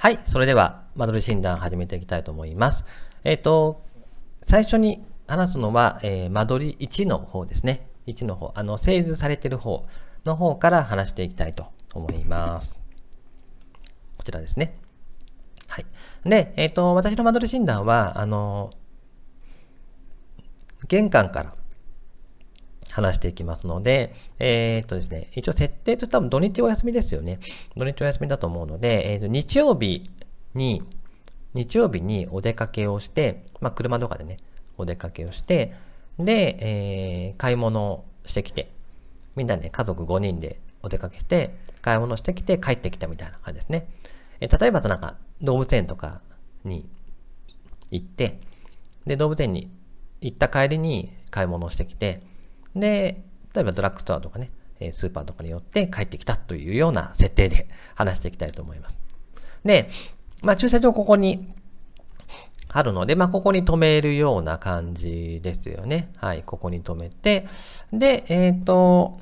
はい、それでは、間取り診断始めていきたいと思います。えっ、ー、と、最初に話すのは、えー、間取り1の方ですね。1の方、あの、製図されてる方の方から話していきたいと思います。こちらですね。はい。で、えっ、ー、と、私の間取り診断は、あの、玄関から話していきますので、えー、っとですね、一応設定と多分土日お休みですよね。土日お休みだと思うので、えー、っと日曜日に、日曜日にお出かけをして、まあ、車とかでね、お出かけをして、で、えー、買い物してきて、みんなね、家族5人でお出かけして、買い物してきて帰ってきたみたいな感じですね。えー、例えば、なんか、動物園とかに行って、で、動物園に行った帰りに買い物をしてきて、で、例えばドラッグストアとかね、スーパーとかによって帰ってきたというような設定で 話していきたいと思います。で、まあ駐車場ここにあるので、まあここに止めるような感じですよね。はい、ここに止めて、で、えっ、ー、と、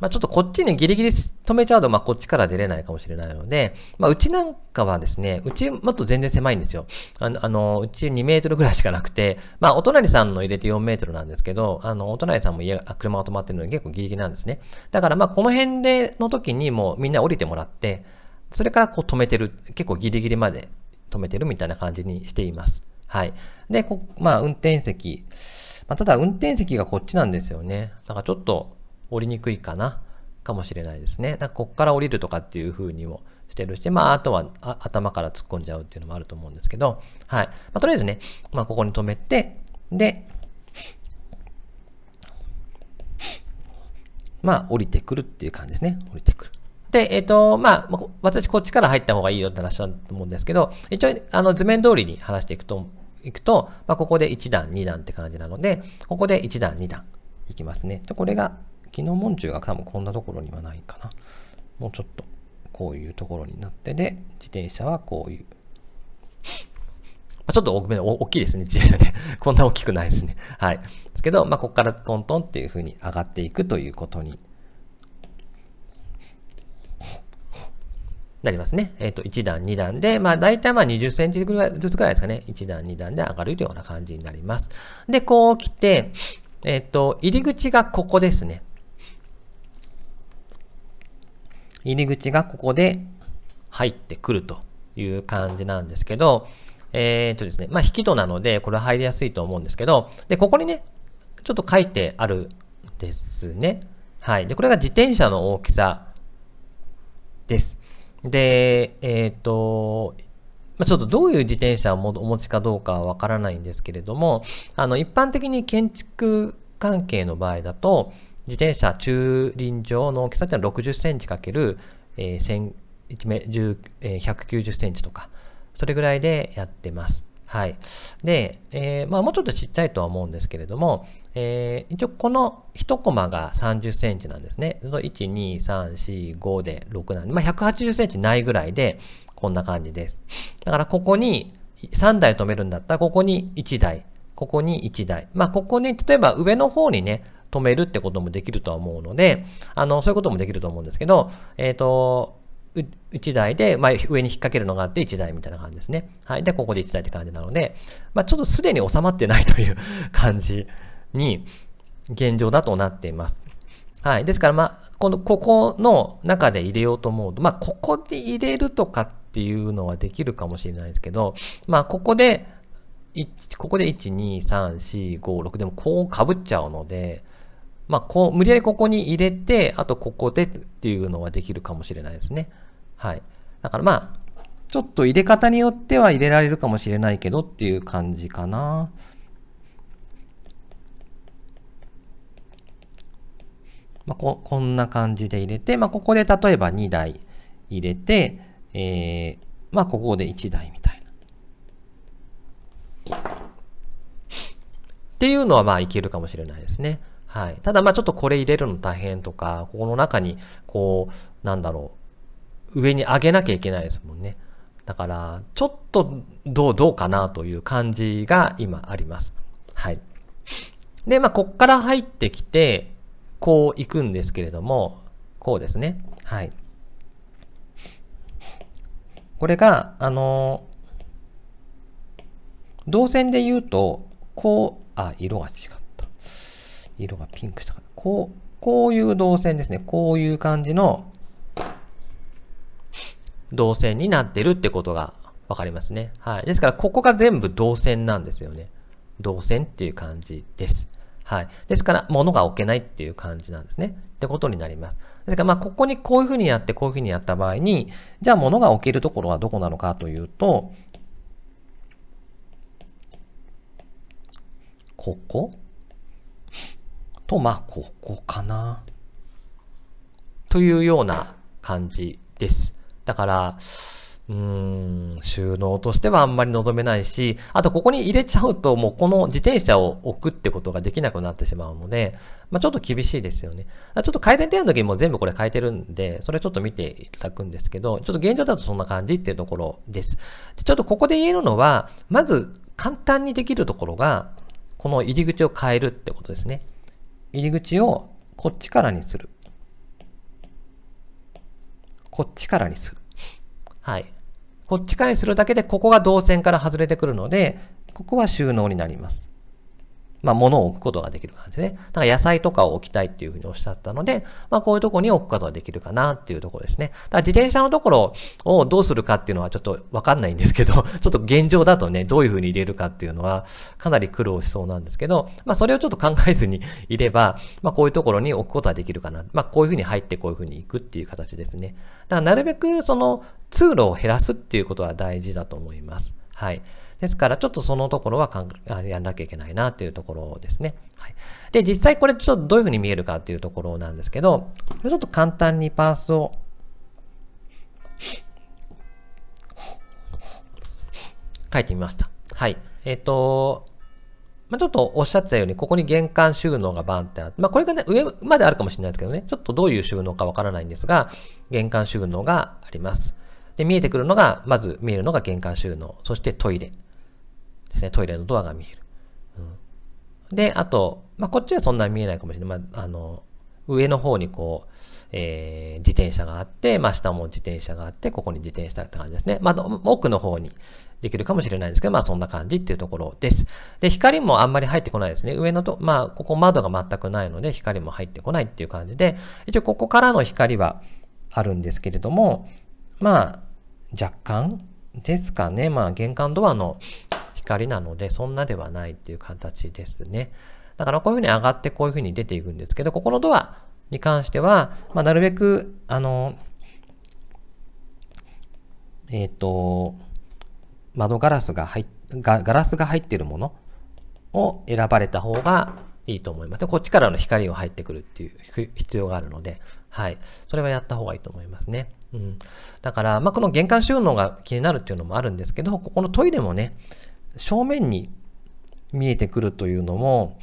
まあ、ちょっとこっちにギリギリ止めちゃうと、まあ、こっちから出れないかもしれないので、まあ、うちなんかはですね、うちもっと全然狭いんですよ。あの、あのうち2メートルぐらいしかなくて、まあ、お隣さんの入れて4メートルなんですけど、あの、お隣さんも家、車が止まってるので結構ギリギリなんですね。だから、まこの辺での時にもうみんな降りてもらって、それからこう止めてる、結構ギリギリまで止めてるみたいな感じにしています。はい。で、こまあ、運転席。まあ、ただ、運転席がこっちなんですよね。だからちょっと、降りにくいかな、かもしれないですね。だからこっから降りるとかっていう風にもしてるし、まあ、あとは頭から突っ込んじゃうっていうのもあると思うんですけど、はい。まあ、とりあえずね、まあ、ここに止めて、で、まあ、降りてくるっていう感じですね。降りてくる。で、えっ、ー、と、まあ、私こっちから入った方がいいよって話だと思うんですけど、一応、あの、図面通りに話していくと、いくと、まあ、ここで1段、2段って感じなので、ここで1段、2段いきますね。で、これが機能門中が多分こんなところにはないかな。もうちょっとこういうところになってで、自転車はこういう。まあ、ちょっと大きめ、大きいですね、自転車ね。こんな大きくないですね。はい。ですけど、まあ、ここからトントンっていう風に上がっていくということになりますね。えっ、ー、と、1段、2段で、まあ、大体まあ20センチぐらいずつぐらいですかね。1段、2段で上がるような感じになります。で、こう来て、えっ、ー、と、入り口がここですね。入り口がここで入ってくるという感じなんですけど、えっ、とですね、まあ、引き戸なので、これは入りやすいと思うんですけど、で、ここにね、ちょっと書いてあるですね。はい。で、これが自転車の大きさです。で、えっ、と、まあ、ちょっとどういう自転車をお持ちかどうかはわからないんですけれども、あの、一般的に建築関係の場合だと、自転車駐輪場の大きさっていうのは60センチ×、190センチとか、それぐらいでやってます。はい。で、えー、まあもうちょっとちっちゃいとは思うんですけれども、えー、一応この1コマが30センチなんですね。1、2、3、4、5で6なんで、まあ180センチないぐらいで、こんな感じです。だからここに3台止めるんだったら、ここに1台、ここに1台。まあここに、例えば上の方にね、止めるってこともできるとは思うので、あの、そういうこともできると思うんですけど、えっ、ー、と、1台で、まあ、上に引っ掛けるのがあって1台みたいな感じですね。はい。で、ここで1台って感じなので、まあ、ちょっとすでに収まってないという 感じに、現状だとなっています。はい。ですから、まあ、この、ここの中で入れようと思うと、まあ、ここで入れるとかっていうのはできるかもしれないですけど、まあ、ここで、ここで1、2、3、4、5、6でもこう被っちゃうので、まあ、こう、無理やりここに入れて、あとここでっていうのはできるかもしれないですね。はい。だからまあ、ちょっと入れ方によっては入れられるかもしれないけどっていう感じかな。まあ、ここんな感じで入れて、まあ、ここで例えば2台入れて、えー、まあ、ここで1台みたいな。っていうのはまあいけるかもしれないですね。はい。ただまあちょっとこれ入れるの大変とか、ここの中に、こう、なんだろう、上に上げなきゃいけないですもんね。だから、ちょっとどう、どうかなという感じが今あります。はい。で、まあこっから入ってきて、こう行くんですけれども、こうですね。はい。これが、あの動線で言うと、こう、あ、色が違う。色がピンクしたかな。こう、こういう動線ですね。こういう感じの動線になってるってことがわかりますね。はい。ですから、ここが全部動線なんですよね。動線っていう感じです。はい。ですから、物が置けないっていう感じなんですね。ってことになります。ですから、まあ、ここにこういうふうにやって、こういうふうにやった場合に、じゃあ物が置けるところはどこなのかというと、ここと、まあ、ここかな。というような感じです。だから、うーん、収納としてはあんまり望めないし、あとここに入れちゃうともうこの自転車を置くってことができなくなってしまうので、まあ、ちょっと厳しいですよね。ちょっと改善点の時にも全部これ変えてるんで、それちょっと見ていただくんですけど、ちょっと現状だとそんな感じっていうところです。でちょっとここで言えるのは、まず簡単にできるところが、この入り口を変えるってことですね。入り口をこっちからにする。こっちからにする。はい。こっちからにするだけで、ここが動線から外れてくるので、ここは収納になります。まあ、物を置くことができる感じでね。だから野菜とかを置きたいっていうふうにおっしゃったので、まあ、こういうとこに置くことができるかなっていうところですね。だから自転車のところをどうするかっていうのはちょっとわかんないんですけど、ちょっと現状だとね、どういうふうに入れるかっていうのはかなり苦労しそうなんですけど、まあ、それをちょっと考えずにいれば、まあ、こういうところに置くことはできるかな。まあ、こういうふうに入ってこういうふうに行くっていう形ですね。だからなるべくその通路を減らすっていうことは大事だと思います。はい。ですから、ちょっとそのところはかんやらなきゃいけないなというところですね。はい、で、実際これちょっとどういうふうに見えるかというところなんですけど、ちょっと簡単にパースを書いてみました。はい。えっ、ー、と、まあ、ちょっとおっしゃったように、ここに玄関収納がバンってあって、まあ、これがね、上まであるかもしれないですけどね、ちょっとどういう収納かわからないんですが、玄関収納があります。で、見えてくるのが、まず見えるのが玄関収納、そしてトイレ。ですね、トイレのドアが見える。うん、で、あと、まあ、こっちはそんなに見えないかもしれない。まあ、あの、上の方にこう、えー、自転車があって、まあ、下も自転車があって、ここに自転車って感じですね。まあ、奥の方にできるかもしれないんですけど、まあ、そんな感じっていうところです。で、光もあんまり入ってこないですね。上のと、まあ、ここ窓が全くないので、光も入ってこないっていう感じで、一応ここからの光はあるんですけれども、まあ、若干ですかね。まあ、玄関ドアの光なので、そんなではないっていう形ですね。だからこういうふうに上がってこういうふうに出ていくんですけど、ここのドアに関しては、まあ、なるべく、あの、えっ、ー、と、窓ガラスが入っガガラスが入っているものを選ばれた方がいいと思います。こっちからの光が入ってくるっていう必要があるので、はい。それはやった方がいいと思いますね。うん。だから、まあ、この玄関収納が気になるっていうのもあるんですけど、ここのトイレもね、正面に見えてくるというのも、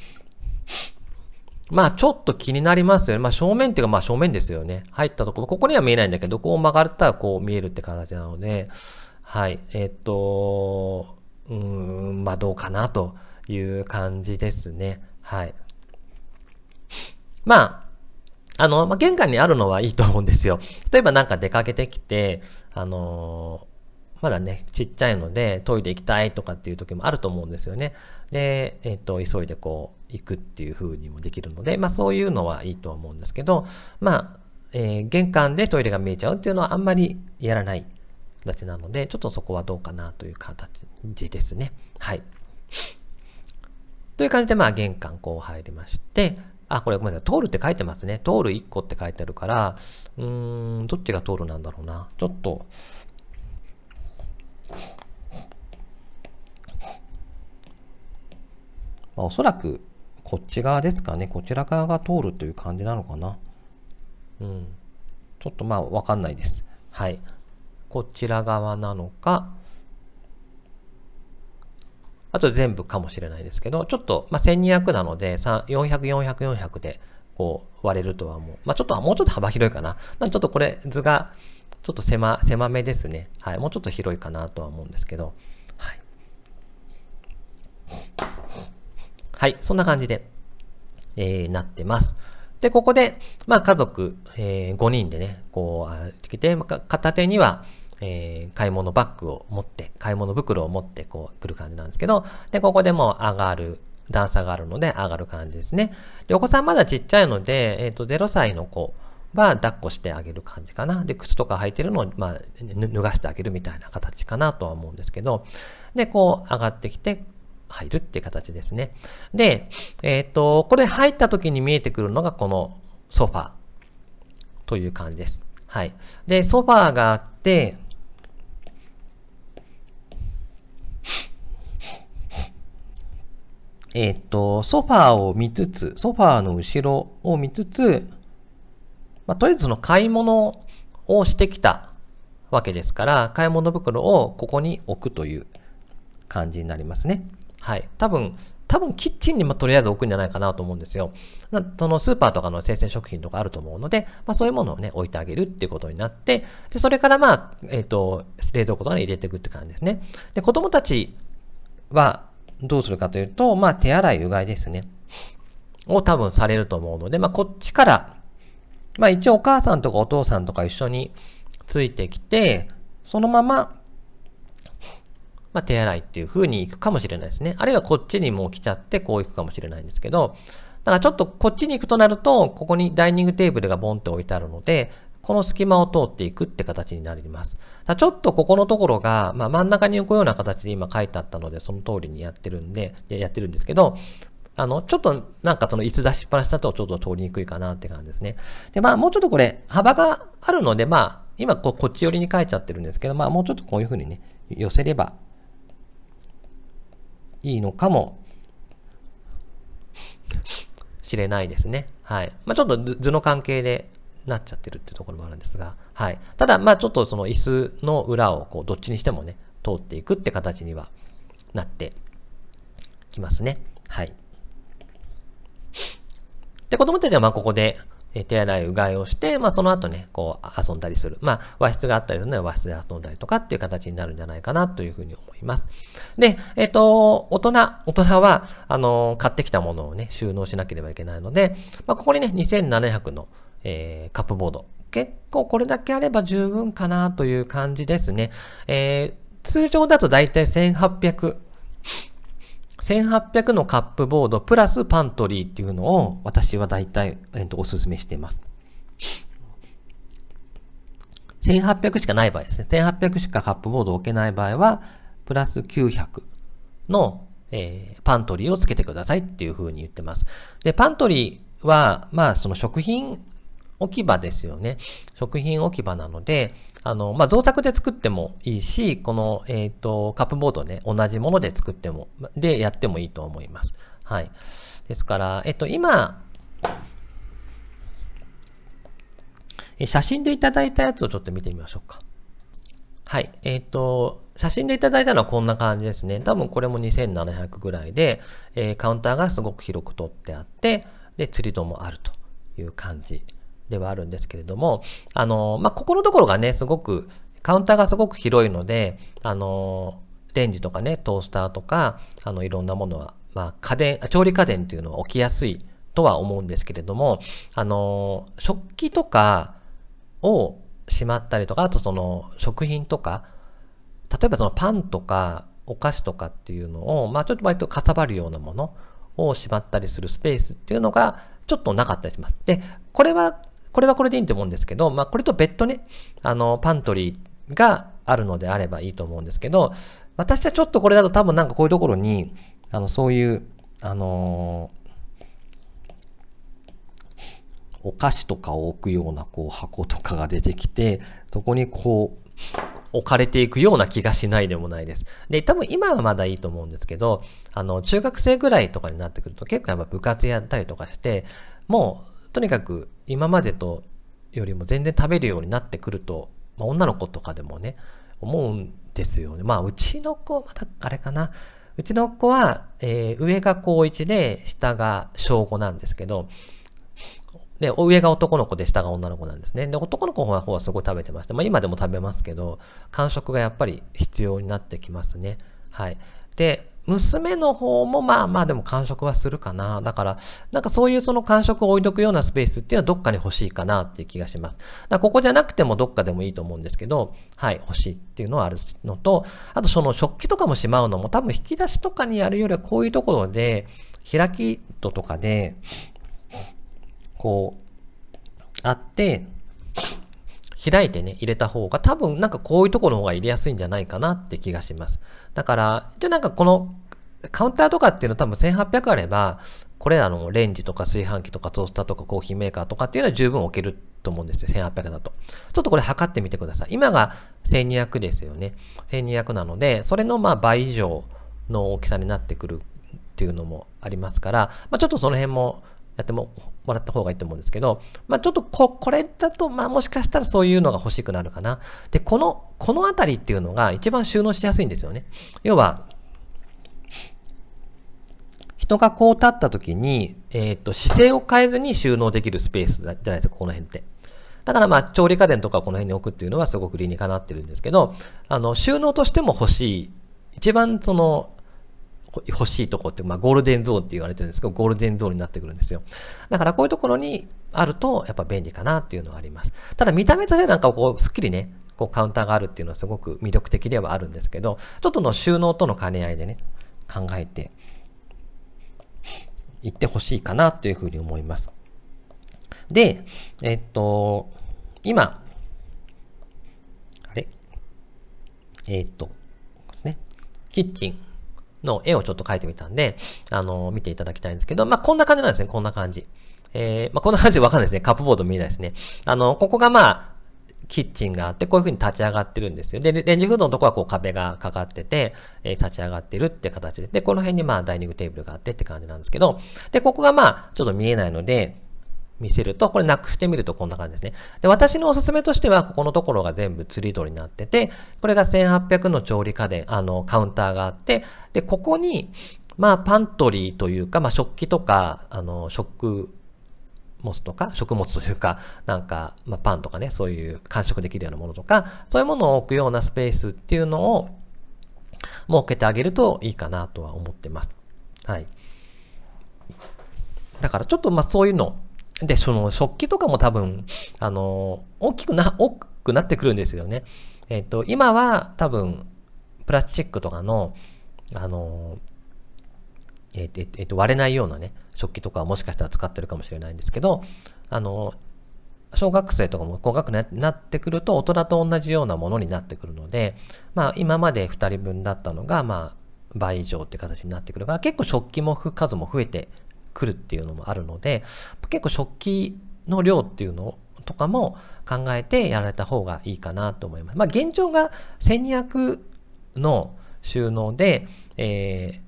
まあちょっと気になりますよね。まあ正面っていうかまあ正面ですよね。入ったところ、ここには見えないんだけど、こう曲がったらこう見えるって形なので、はい。えっと、うん、まあどうかなという感じですね。はい。まあ、あの、まあ、玄関にあるのはいいと思うんですよ。例えばなんか出かけてきて、あのまだね、ちっちゃいので、トイレ行きたいとかっていう時もあると思うんですよね。で、えっ、ー、と、急いでこう、行くっていう風にもできるので、まあそういうのはいいとは思うんですけど、まあ、えー、玄関でトイレが見えちゃうっていうのはあんまりやらない形なので、ちょっとそこはどうかなという形ですね。はい。という感じで、まあ玄関こう入りまして、あ、これごめんなさい。通るって書いてますね。通る1個って書いてあるから、うーん、どっちが通るなんだろうな。ちょっと、まあ、おそらくこっち側ですかね。こちら側が通るという感じなのかな。うん。ちょっとまあわかんないです。はい。こちら側なのか、あと全部かもしれないですけど、ちょっと、まあ、1200なので、400、400、400でこう割れるとはもう、まあ、ちょっと、もうちょっと幅広いかな。なちょっとこれ図がちょっと狭狭めですね。はい。もうちょっと広いかなとは思うんですけど。はい。はい。そんな感じで、えー、なってます。で、ここで、まあ、家族、えー、5人でね、こう、歩てきて、片手には、えー、買い物バッグを持って、買い物袋を持ってこう来る感じなんですけど、で、ここでもう上がる、段差があるので上がる感じですね。で、お子さんまだちっちゃいので、えっ、ー、と、0歳の子は抱っこしてあげる感じかな。で、靴とか履いてるのを、まあ、脱がしてあげるみたいな形かなとは思うんですけど、で、こう上がってきて、入るっていう形ですね。で、えっ、と、これ入った時に見えてくるのがこのソファーという感じです。はい。で、ソファーがあって、えっ、と、ソファーを見つつ、ソファーの後ろを見つつ、まあ、とりあえずその買い物をしてきたわけですから、買い物袋をここに置くという感じになりますね。はい。多分、多分キッチンにもとりあえず置くんじゃないかなと思うんですよ。そのスーパーとかの生鮮食品とかあると思うので、まあ、そういうものをね、置いてあげるっていうことになって、で、それからまあ、えっ、ー、と、冷蔵庫とかに入れていくって感じですね。で、子供たちはどうするかというと、まあ、手洗い、うがいですね。を多分されると思うので、まあ、こっちからまあ一応お母さんとかお父さんとか一緒についてきて、そのまま、まあ、手洗いっていう風に行くかもしれないですね。あるいはこっちにもう来ちゃってこう行くかもしれないんですけど、だからちょっとこっちに行くとなると、ここにダイニングテーブルがボンって置いてあるので、この隙間を通っていくって形になります。だちょっとここのところが、まあ、真ん中に置くような形で今書いてあったので、その通りにやってるんで、やってるんですけど、あの、ちょっとなんかその椅子出しっぱなしだとちょっと通りにくいかなって感じですね。で、まあもうちょっとこれ幅があるので、まあ今ここっち寄りに書いちゃってるんですけど、まあもうちょっとこういうふうにね、寄せればいいのかもしれないですね。はい。まあちょっと図の関係でなっちゃってるっていうところもあるんですが、はい。ただ、まあちょっとその椅子の裏をこうどっちにしてもね、通っていくって形にはなってきますね。はい。で、子供たちはまここで、手洗い、うがいをして、まあ、その後ね、こう、遊んだりする。まあ、和室があったりするので、和室で遊んだりとかっていう形になるんじゃないかなというふうに思います。で、えっ、ー、と、大人、大人は、あの買ってきたものをね、収納しなければいけないので、まあ、ここにね、2700の、えー、カップボード。結構これだけあれば十分かなという感じですね。えー、通常だとだいたい1800 1800のカップボードプラスパントリーっていうのを私は大体、えっと、おすすめしています。1800しかない場合ですね。1800しかカップボードを置けない場合は、プラス900の、えー、パントリーをつけてくださいっていうふうに言ってます。で、パントリーは、まあ、その食品置き場ですよね。食品置き場なので、あの、まあ、造作で作ってもいいし、この、えっ、ー、と、カップボードね、同じもので作っても、でやってもいいと思います。はい。ですから、えっ、ー、と、今、写真でいただいたやつをちょっと見てみましょうか。はい。えっ、ー、と、写真でいただいたのはこんな感じですね。多分これも2700ぐらいで、えー、カウンターがすごく広く取ってあって、で、釣り戸もあるという感じではあるんですけれども、あの、まあ、ここのところがね、すごく、カウンターがすごく広いので、あの、レンジとかね、トースターとか、あの、いろんなものは、まあ、家電、調理家電っていうのは起きやすいとは思うんですけれども、あの、食器とかをしまったりとか、あとその、食品とか、例えばそのパンとかお菓子とかっていうのを、まあちょっと割とかさばるようなものをしまったりするスペースっていうのがちょっとなかったりします。で、これはこれはこれでいいと思うんですけど、まあ、これと別途ね、あの、パントリーがあるのであればいいと思うんですけど、私はちょっとこれだと多分なんかこういうところに、あの、そういう、あのお菓子とかを置くようなこう箱とかが出てきて、そこにこう、置かれていくような気がしないでもないです。で、多分今はまだいいと思うんですけど、あの、中学生ぐらいとかになってくると結構やっぱ部活やったりとかして、もう、とにかく今までとよりも全然食べるようになってくると、まあ、女の子とかでもね思うんですよねまあうちの子まだあれかなうちの子は、えー、上が高1で下が小5なんですけどで上が男の子で下が女の子なんですねで男の子の方はすごい食べてました、まあ、今でも食べますけど感触がやっぱり必要になってきますねはいで娘の方もまあまあでも完食はするかな。だから、なんかそういうその完食を置いとくようなスペースっていうのはどっかに欲しいかなっていう気がします。だここじゃなくてもどっかでもいいと思うんですけど、はい、欲しいっていうのはあるのと、あとその食器とかもしまうのも多分引き出しとかにやるよりはこういうところで、開き戸とかで、こう、あって、開いてね、入れた方が多分なんかこういうところの方が入れやすいんじゃないかなって気がします。だから、じゃなんかこのカウンターとかっていうのは多分1800あれば、これらのレンジとか炊飯器とかトースターとかコーヒーメーカーとかっていうのは十分置けると思うんですよ。1800だと。ちょっとこれ測ってみてください。今が1200ですよね。1200なので、それのまあ倍以上の大きさになってくるっていうのもありますから、まあ、ちょっとその辺もやってももらった方がいいと思うんですけど、まあ、ちょっとここれだと、まあ、もしかしたらそういうのが欲しくなるかな。で、この、このあたりっていうのが一番収納しやすいんですよね。要は、人がこう立った時に、えっ、と、姿勢を変えずに収納できるスペースじゃないですか、この辺って。だからまあ、調理家電とかこの辺に置くっていうのはすごく理にかなってるんですけど、あの、収納としても欲しい、一番その、欲しいとこって、まあ、ゴールデンゾーンって言われてるんですけど、ゴールデンゾーンになってくるんですよ。だからこういうところにあると、やっぱ便利かなっていうのはあります。ただ見た目としてなんかこう、すっきりね、こうカウンターがあるっていうのはすごく魅力的ではあるんですけど、ちょっとの収納との兼ね合いでね、考えていってほしいかなというふうに思います。で、えっと、今、あれえっと、ですね、キッチン。の絵をちょっと描いてみたんで、あの、見ていただきたいんですけど、まあ、こんな感じなんですね。こんな感じ。えー、まあ、こんな感じでわかんないですね。カップボード見えないですね。あの、ここがまあ、キッチンがあって、こういう風に立ち上がってるんですよ。で、レンジフードのとこはこう壁がかかってて、えー、立ち上がってるって形で、で、この辺にまあダイニングテーブルがあってって感じなんですけど、で、ここがまあ、ちょっと見えないので、見せると、これなくしてみるとこんな感じですね。で、私のおすすめとしては、ここのところが全部釣り鳥になってて、これが1800の調理家電、あの、カウンターがあって、で、ここに、まあ、パントリーというか、まあ、食器とか、あの、食物とか、食物というか、なんか、まあ、パンとかね、そういう完食できるようなものとか、そういうものを置くようなスペースっていうのを設けてあげるといいかなとは思ってます。はい。だからちょっとまあそういうので、その食器とかも多分、あの、大きくな、大きくなってくるんですよね。えっ、と、今は多分、プラスチックとかの、あの、えっ、と、えっと、割れないようなね、食器とかはもしかしたら使ってるかもしれないんですけど、あの、小学生とかも高学年になってくると大人と同じようなものになってくるので、まあ今まで2人分だったのが、まあ倍以上って形になってくるから結構食器も数も増えて来るっていうのもあるので結構食器の量っていうのとかも考えてやられた方がいいかなと思います。まあ、現状が1200の収納で、えー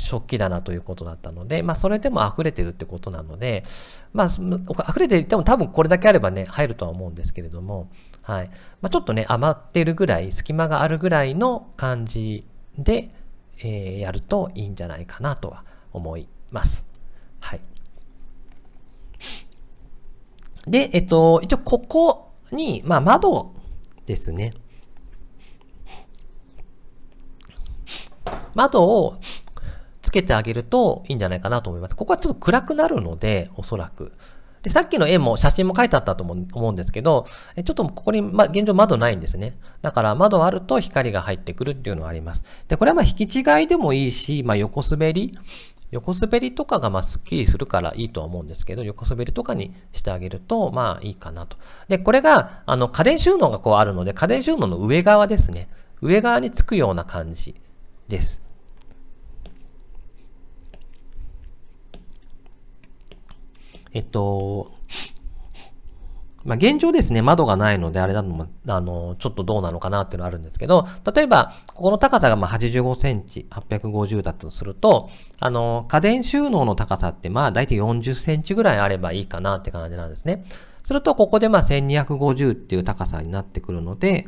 食器棚ということだったので、まあ、それでも溢れてるってことなので、まあ、溢れていても多分これだけあればね、入るとは思うんですけれども、はい。まあ、ちょっとね、余ってるぐらい、隙間があるぐらいの感じで、えー、やるといいんじゃないかなとは思います。はい。で、えっと、一応ここに、まあ、窓ですね。窓をつけてあげるといいんじゃないかなと思います。ここはちょっと暗くなるので、おそらく。で、さっきの絵も写真も書いてあったと思うんですけど、ちょっとここに、ま、現状窓ないんですね。だから窓あると光が入ってくるっていうのはあります。で、これはまあ引き違いでもいいし、まあ、横滑り横滑りとかがまあすっきりするからいいとは思うんですけど、横滑りとかにしてあげるとまあいいかなと。で、これがあの家電収納がこうあるので、家電収納の上側ですね。上側につくような感じです。えっと、まあ、現状ですね、窓がないので、あれだのも、あの、ちょっとどうなのかなっていうのはあるんですけど、例えば、ここの高さがまあ85センチ、850だとすると、あの、家電収納の高さって、まあ、だいたい40センチぐらいあればいいかなって感じなんですね。すると、ここでまあ1250っていう高さになってくるので、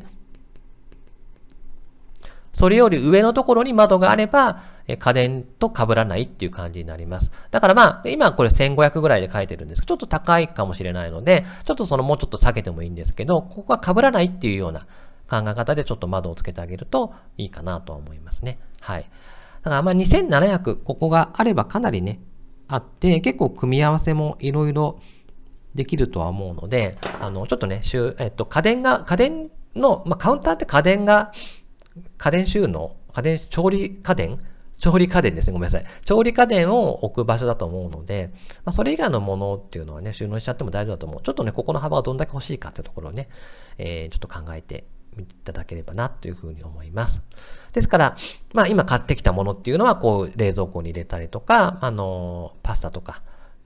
それより上のところに窓があれば、家電と被らないっていう感じになります。だからまあ、今これ1500ぐらいで書いてるんですけど、ちょっと高いかもしれないので、ちょっとそのもうちょっと下げてもいいんですけど、ここは被らないっていうような考え方でちょっと窓をつけてあげるといいかなと思いますね。はい。だからまあ2700、ここがあればかなりね、あって、結構組み合わせもいろいろできるとは思うので、あの、ちょっとね、えっと、家電が、家電の、まあ、カウンターって家電が、家電収納、家電、調理家電調理家電ですね。ごめんなさい。調理家電を置く場所だと思うので、まあ、それ以外のものっていうのはね、収納しちゃっても大丈夫だと思う。ちょっとね、ここの幅がどんだけ欲しいかってところをね、えー、ちょっと考えていただければなというふうに思います。ですから、まあ今買ってきたものっていうのは、こう、冷蔵庫に入れたりとか、あのー、パスタとか、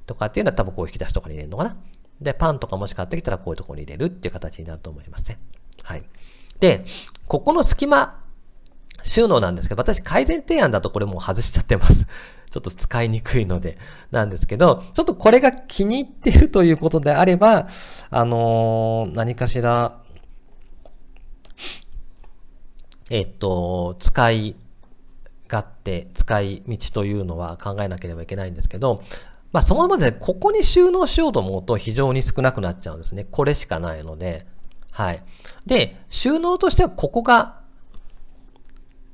とかっていうのは多分こう引き出しとかに入れるのかな。で、パンとかもし買ってきたらこういうところに入れるっていう形になると思いますね。はい。で、ここの隙間収納なんですけど、私改善提案だとこれもう外しちゃってます。ちょっと使いにくいので、なんですけど、ちょっとこれが気に入ってるということであれば、あのー、何かしら、えっと、使い勝手、使い道というのは考えなければいけないんですけど、まあ、そのまでここに収納しようと思うと非常に少なくなっちゃうんですね。これしかないので、はい。で、収納としてはここが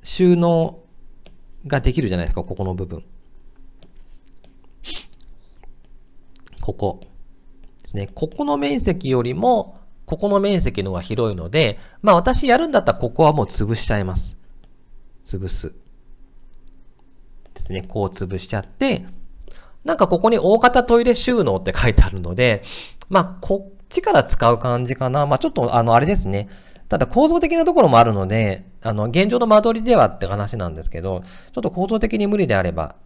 収納ができるじゃないですか、ここの部分。ここ。ですね。ここの面積よりも、ここの面積の方が広いので、まあ私やるんだったらここはもう潰しちゃいます。潰す。ですね。こう潰しちゃって、なんかここに大型トイレ収納って書いてあるので、まあこっちから使う感じかな。まあちょっとあのあれですね。ただ構造的なところもあるので、あの、現状の間取りではって話なんですけど、ちょっと構造的に無理であれば、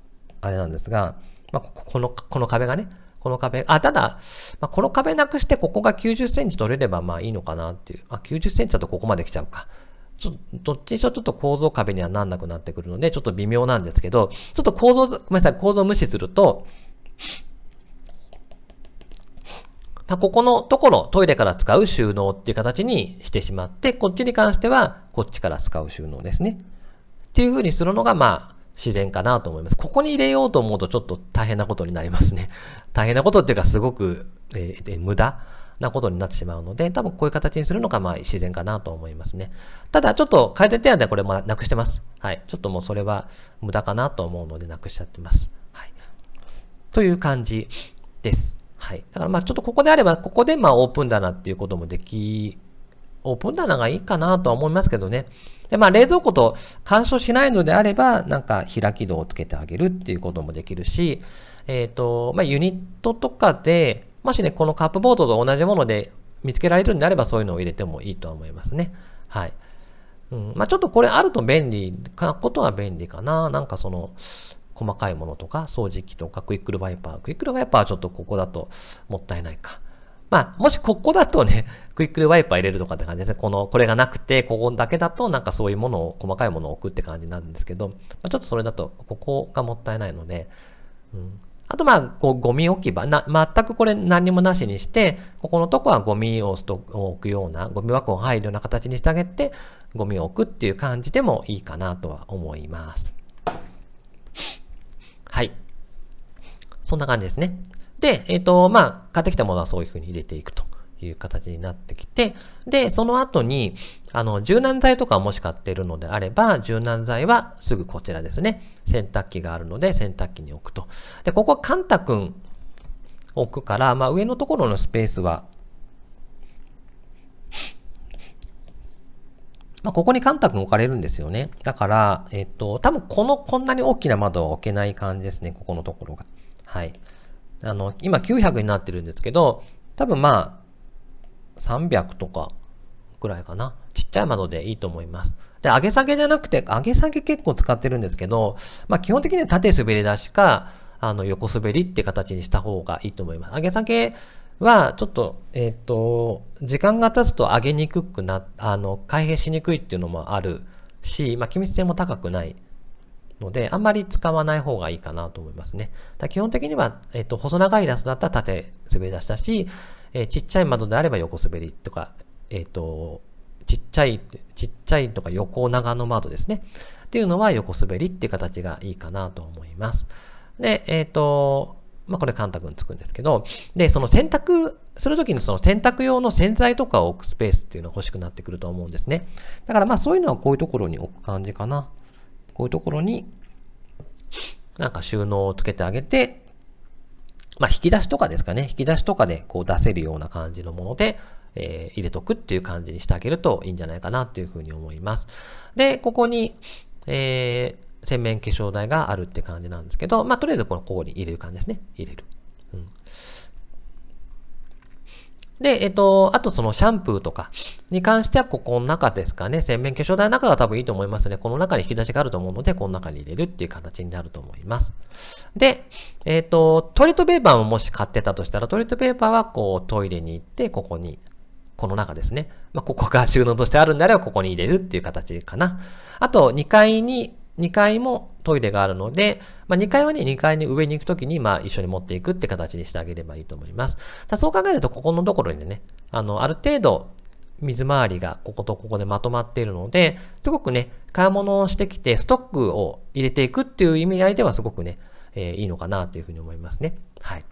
あれなんですが、まあ、この、この壁がね、この壁、あ、ただ、まあ、この壁なくして、ここが90センチ取れれば、まあいいのかなっていう。あ、90センチだとここまで来ちゃうか。ちょっと、どっちにしろちょっと構造壁にはなんなくなってくるので、ちょっと微妙なんですけど、ちょっと構造、ごめんなさい、構造無視すると、まあ、ここのところ、トイレから使う収納っていう形にしてしまって、こっちに関しては、こっちから使う収納ですね。っていうふうにするのが、まあ、自然かなと思います。ここに入れようと思うと、ちょっと大変なことになりますね。大変なことっていうか、すごく、えー、無駄なことになってしまうので、多分こういう形にするのが、まあ、自然かなと思いますね。ただ、ちょっと改善提案ではこれもなくしてます。はい。ちょっともうそれは無駄かなと思うので、なくしちゃってます。はい。という感じです。はい。だからまあちょっとここであれば、ここでまあオープン棚っていうこともでき、オープン棚がいいかなとは思いますけどね。で、まあ冷蔵庫と干渉しないのであれば、なんか開き戸をつけてあげるっていうこともできるし、えっ、ー、と、まあユニットとかで、もしね、このカップボードと同じもので見つけられるんであれば、そういうのを入れてもいいとは思いますね。はい。うん、まあちょっとこれあると便利かことは便利かな。なんかその、細かいものとか、掃除機とか、クイックルワイパー。クイックルワイパーはちょっとここだともったいないか。まあ、もしここだとね、クイックルワイパー入れるとかって感じですね。この、これがなくて、ここだけだと、なんかそういうものを、細かいものを置くって感じなんですけど、まあ、ちょっとそれだと、ここがもったいないので、うん。あと、まあ、こう、ゴミ置き場。な、全くこれ何もなしにして、ここのとこはゴミを置くような、ゴミ箱を入るような形にしてあげて、ゴミを置くっていう感じでもいいかなとは思います。そんな感じですね。で、えっ、ー、と、まあ、買ってきたものはそういう風に入れていくという形になってきて、で、その後に、あの、柔軟剤とかもし買ってるのであれば、柔軟剤はすぐこちらですね。洗濯機があるので、洗濯機に置くと。で、ここはカンタ君置くから、まあ、上のところのスペースは、まあ、ここにカンタ君置かれるんですよね。だから、えっと、多分この、こんなに大きな窓は置けない感じですね、ここのところが。はい。あの、今900になってるんですけど、多分まあ、300とかぐらいかな。ちっちゃい窓でいいと思います。で、上げ下げじゃなくて、上げ下げ結構使ってるんですけど、まあ基本的には縦滑り出しか、あの、横滑りって形にした方がいいと思います。上げ下げは、ちょっと、えっ、ー、と、時間が経つと上げにくくな、あの、開閉しにくいっていうのもあるし、まあ気密性も高くないので、あんまり使わない方がいいかなと思いますね。だ基本的には、えっと、細長いダスだったら縦滑り出しだし、えー、ちっちゃい窓であれば横滑りとか、えっと、ちっちゃい、ちっちゃいとか横長の窓ですね。っていうのは横滑りっていう形がいいかなと思います。で、えっ、ー、と、まあ、これカンタ君つくんですけど、で、その洗濯するときにその洗濯用の洗剤とかを置くスペースっていうのが欲しくなってくると思うんですね。だからまあそういうのはこういうところに置く感じかな。こういうところに、なんか収納をつけてあげて、まあ、引き出しとかですかね。引き出しとかでこう出せるような感じのもので、えー、入れとくっていう感じにしてあげるといいんじゃないかなっていうふうに思います。で、ここに、えー、洗面化粧台があるって感じなんですけど、まあ、とりあえずこのここに入れる感じですね。入れる。うんで、えっと、あとそのシャンプーとかに関しては、ここの中ですかね。洗面化粧台の中が多分いいと思いますね。この中に引き出しがあると思うので、この中に入れるっていう形になると思います。で、えっと、トイレットペーパーももし買ってたとしたら、トイレットペーパーはこうトイレに行って、ここにこの中ですね。まあ、ここが収納としてあるんであれば、ここに入れるっていう形かな。あと、2階に、2階も、トイレがあるので、まあ、2階はね、2階に上に行くときに、まあ、一緒に持っていくって形にしてあげればいいと思います。だそう考えると、ここのところにね、あの、ある程度、水回りがこことここでまとまっているので、すごくね、買い物をしてきて、ストックを入れていくっていう意味合いではすごくね、えー、いいのかなというふうに思いますね。はい。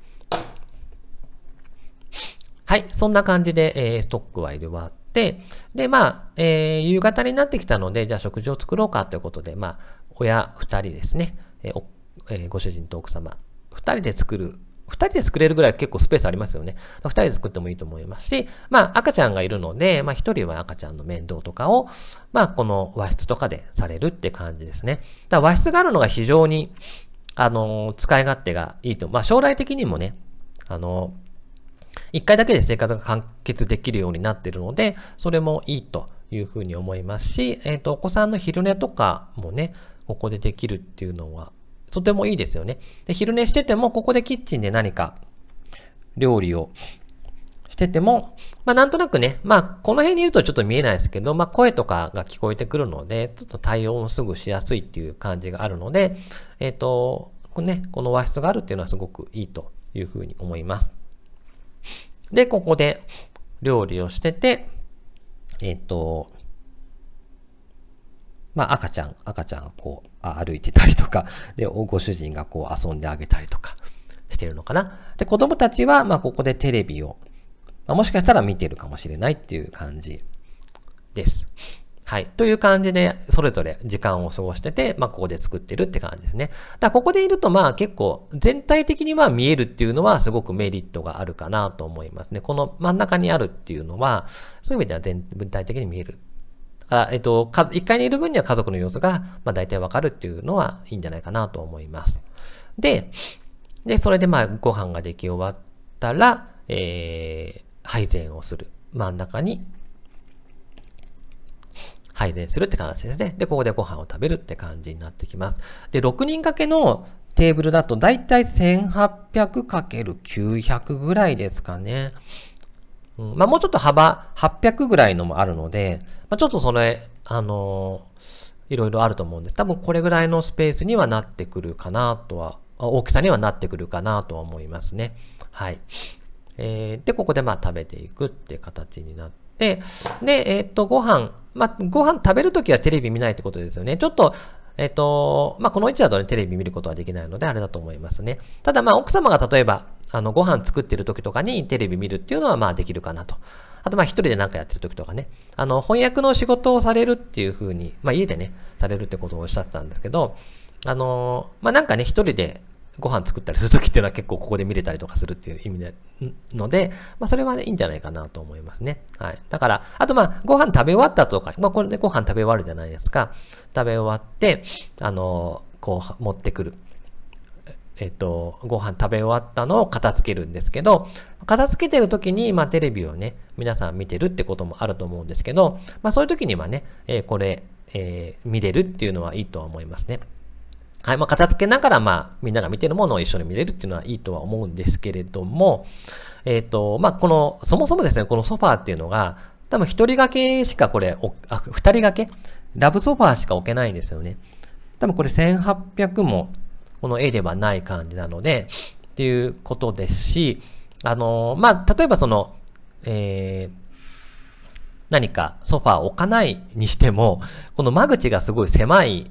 はい、そんな感じで、えー、ストックは入れ終わって、で、まあ、えー、夕方になってきたので、じゃあ食事を作ろうかということで、まあ、親2人ですね、えーえー、ご主人と奥様、2人で作る2人で作れるぐらい結構スペースありますよね。2人で作ってもいいと思いますし、まあ赤ちゃんがいるので、まあ1人は赤ちゃんの面倒とかを、まあこの和室とかでされるって感じですね。だから和室があるのが非常に、あのー、使い勝手がいいと。まあ将来的にもね、あのー、1回だけで生活が完結できるようになっているので、それもいいというふうに思いますし、えっ、ー、と、お子さんの昼寝とかもね、ここでできるっていうのは、とてもいいですよね。で昼寝してても、ここでキッチンで何か料理をしてても、まあなんとなくね、まあこの辺にいるとちょっと見えないですけど、まあ声とかが聞こえてくるので、ちょっと対応もすぐしやすいっていう感じがあるので、えっ、ー、と、こね、この和室があるっていうのはすごくいいというふうに思います。で、ここで料理をしてて、えっ、ー、と、まあ赤ちゃん、赤ちゃんがこう歩いてたりとか、で、ご主人がこう遊んであげたりとかしてるのかな。で、子供たちは、まあここでテレビを、まあ、もしかしたら見てるかもしれないっていう感じです。はい。という感じで、それぞれ時間を過ごしてて、まあ、ここで作ってるって感じですね。だここでいると、まあ、結構、全体的には見えるっていうのは、すごくメリットがあるかなと思いますね。この真ん中にあるっていうのは、そういう意味では全体的に見えるあえっと、1階にいる分には家族の様子が、まあ、大体わかるっていうのはいいんじゃないかなと思います。で、で、それでまあご飯ができ終わったら、えー、配膳をする。真ん中に配膳するって形ですね。で、ここでご飯を食べるって感じになってきます。で、6人掛けのテーブルだとだいたい 1800×900 ぐらいですかね。うん、まあもうちょっと幅800ぐらいのもあるので、まあ、ちょっとそれ、あのー、いろいろあると思うんで、多分これぐらいのスペースにはなってくるかなとは、大きさにはなってくるかなとは思いますね。はい。えー、で、ここでまあ食べていくって形になって、で、えー、っと、ご飯、まあ、ご飯食べるときはテレビ見ないってことですよね。ちょっと、えっ、ー、と、まあ、この位置だとね、テレビ見ることはできないので、あれだと思いますね。ただ、まあ、奥様が例えば、あの、ご飯作ってる時とかにテレビ見るっていうのは、まあ、できるかなと。あとまあ一人で何かやってる時とかね、あの、翻訳の仕事をされるっていう風に、まあ家でね、されるってことをおっしゃってたんですけど、あの、まあなんかね、一人でご飯作ったりする時っていうのは結構ここで見れたりとかするっていう意味で、ので、まあそれはね、いいんじゃないかなと思いますね。はい。だから、あとまあご飯食べ終わったとか、まあこれでご飯食べ終わるじゃないですか。食べ終わって、あの、こう持ってくる。えっと、ご飯食べ終わったのを片付けるんですけど、片付けてる時に、まあ、テレビをね、皆さん見てるってこともあると思うんですけど、まあ、そういう時にはね、えー、これ、えー、見れるっていうのはいいとは思いますね。はい、まあ、片付けながら、まあ、みんなが見てるものを一緒に見れるっていうのはいいとは思うんですけれども、えっ、ー、と、まあ、この、そもそもですね、このソファーっていうのが、多分一人掛けしかこれ、あ、二人掛けラブソファーしか置けないんですよね。多分これ1800もこの絵ではない感じなので、っていうことですし、あの、まあ、例えばその、えー、何かソファー置かないにしても、この間口がすごい狭い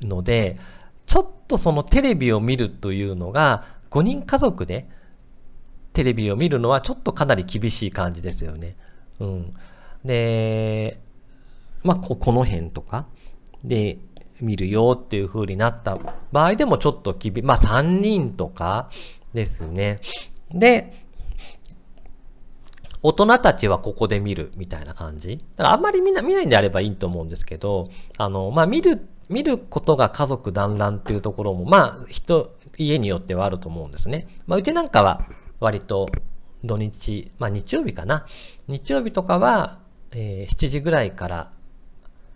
ので、ちょっとそのテレビを見るというのが、5人家族でテレビを見るのはちょっとかなり厳しい感じですよね。うん。で、まあ、こ、この辺とか。で、見るよっていう風になった場合でもちょっと厳、まあ3人とかですね。で、大人たちはここで見るみたいな感じ。だからあんまり見な見ないんであればいいと思うんですけど、あの、まあ見る、見ることが家族団らんっていうところも、まあ人、家によってはあると思うんですね。まあうちなんかは割と土日、まあ日曜日かな。日曜日とかは、えー、7時ぐらいから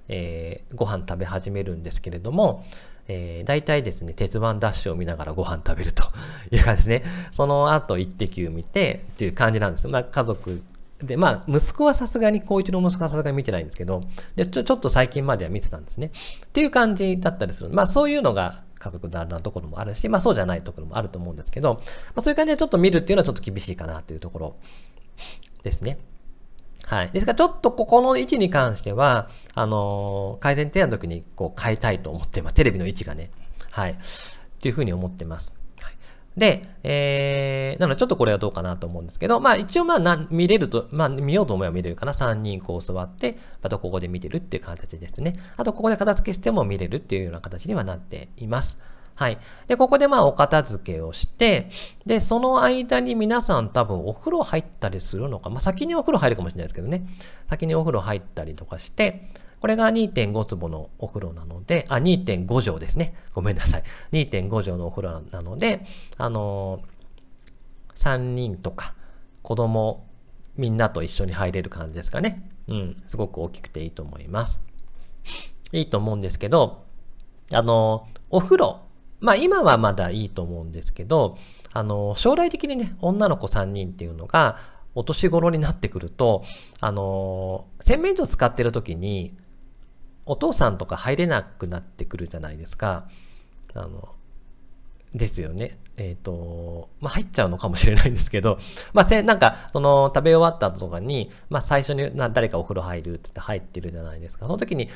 えー、ご飯食べ始めるんですけれども、えー、大体ですね、鉄腕ダッシュを見ながらご飯食べるという感じですね。その後、一滴を見てっていう感じなんです。まあ、家族で、まあ、息子はさすがに、高一の息子はさすがに見てないんですけど、でちょ、ちょっと最近までは見てたんですね。っていう感じだったりする。まあ、そういうのが家族のあれなところもあるし、まあ、そうじゃないところもあると思うんですけど、まあ、そういう感じでちょっと見るっていうのはちょっと厳しいかなというところですね。はい。ですから、ちょっとここの位置に関しては、あのー、改善提案の時にこう変えたいと思ってます。テレビの位置がね。はい。っていうふうに思ってます。はい、で、えー、なのでちょっとこれはどうかなと思うんですけど、まあ一応まあ見れると、まあ見ようと思えば見れるかな。3人こう座って、またここで見てるっていう形ですね。あとここで片付けしても見れるっていうような形にはなっています。はい。で、ここでまあお片付けをして、で、その間に皆さん多分お風呂入ったりするのか、まあ先にお風呂入るかもしれないですけどね。先にお風呂入ったりとかして、これが2.5坪のお風呂なので、あ、2.5畳ですね。ごめんなさい。2.5 畳のお風呂なので、あのー、3人とか子供みんなと一緒に入れる感じですかね。うん、すごく大きくていいと思います。いいと思うんですけど、あのー、お風呂まあ今はまだいいと思うんですけど、あの、将来的にね、女の子3人っていうのが、お年頃になってくると、あの、洗面所使ってる時に、お父さんとか入れなくなってくるじゃないですか。あの、ですよね。えっ、ー、と、まあ、入っちゃうのかもしれないんですけど、まあ、せ、なんか、その、食べ終わった後とかに、まあ、最初にな誰かお風呂入るって言って入ってるじゃないですか。その時に、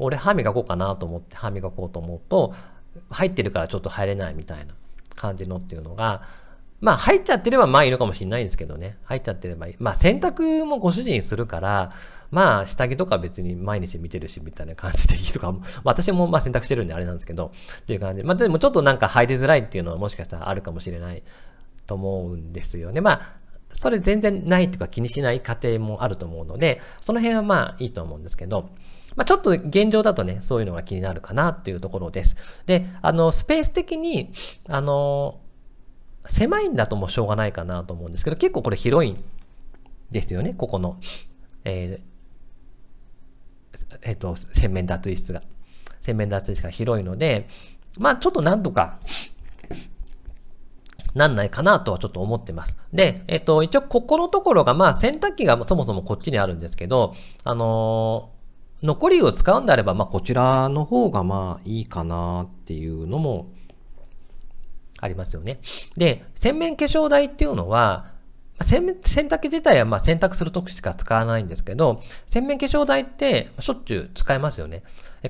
俺歯磨こうかなと思って歯磨こうと思うと、入ってるからちょっと入れないみたいな感じのっていうのが、まあ入っちゃってればまあいるかもしれないんですけどね。入っちゃってればいい。まあ洗濯もご主人するから、まあ下着とか別に毎日見てるしみたいな感じでいいとか、私もまあ洗濯してるんであれなんですけど、っていう感じまあでもちょっとなんか入りづらいっていうのはもしかしたらあるかもしれないと思うんですよね。まあそれ全然ないとか気にしない家庭もあると思うので、その辺はまあいいと思うんですけど、まあ、ちょっと現状だとね、そういうのが気になるかなっていうところです。で、あの、スペース的に、あの、狭いんだともしょうがないかなと思うんですけど、結構これ広いんですよね、ここの、えー、えっ、ー、と、洗面脱衣室が。洗面脱衣室が広いので、まあちょっとなんとか、なんないかなとはちょっと思ってます。で、えっ、ー、と、一応ここのところが、まあ洗濯機がそもそもこっちにあるんですけど、あの残りを使うんであれば、まあ、こちらの方がまあいいかなっていうのもありますよね。で、洗面化粧台っていうのは、洗濯機自体はまあ洗濯するきしか使わないんですけど、洗面化粧台ってしょっちゅう使えますよね。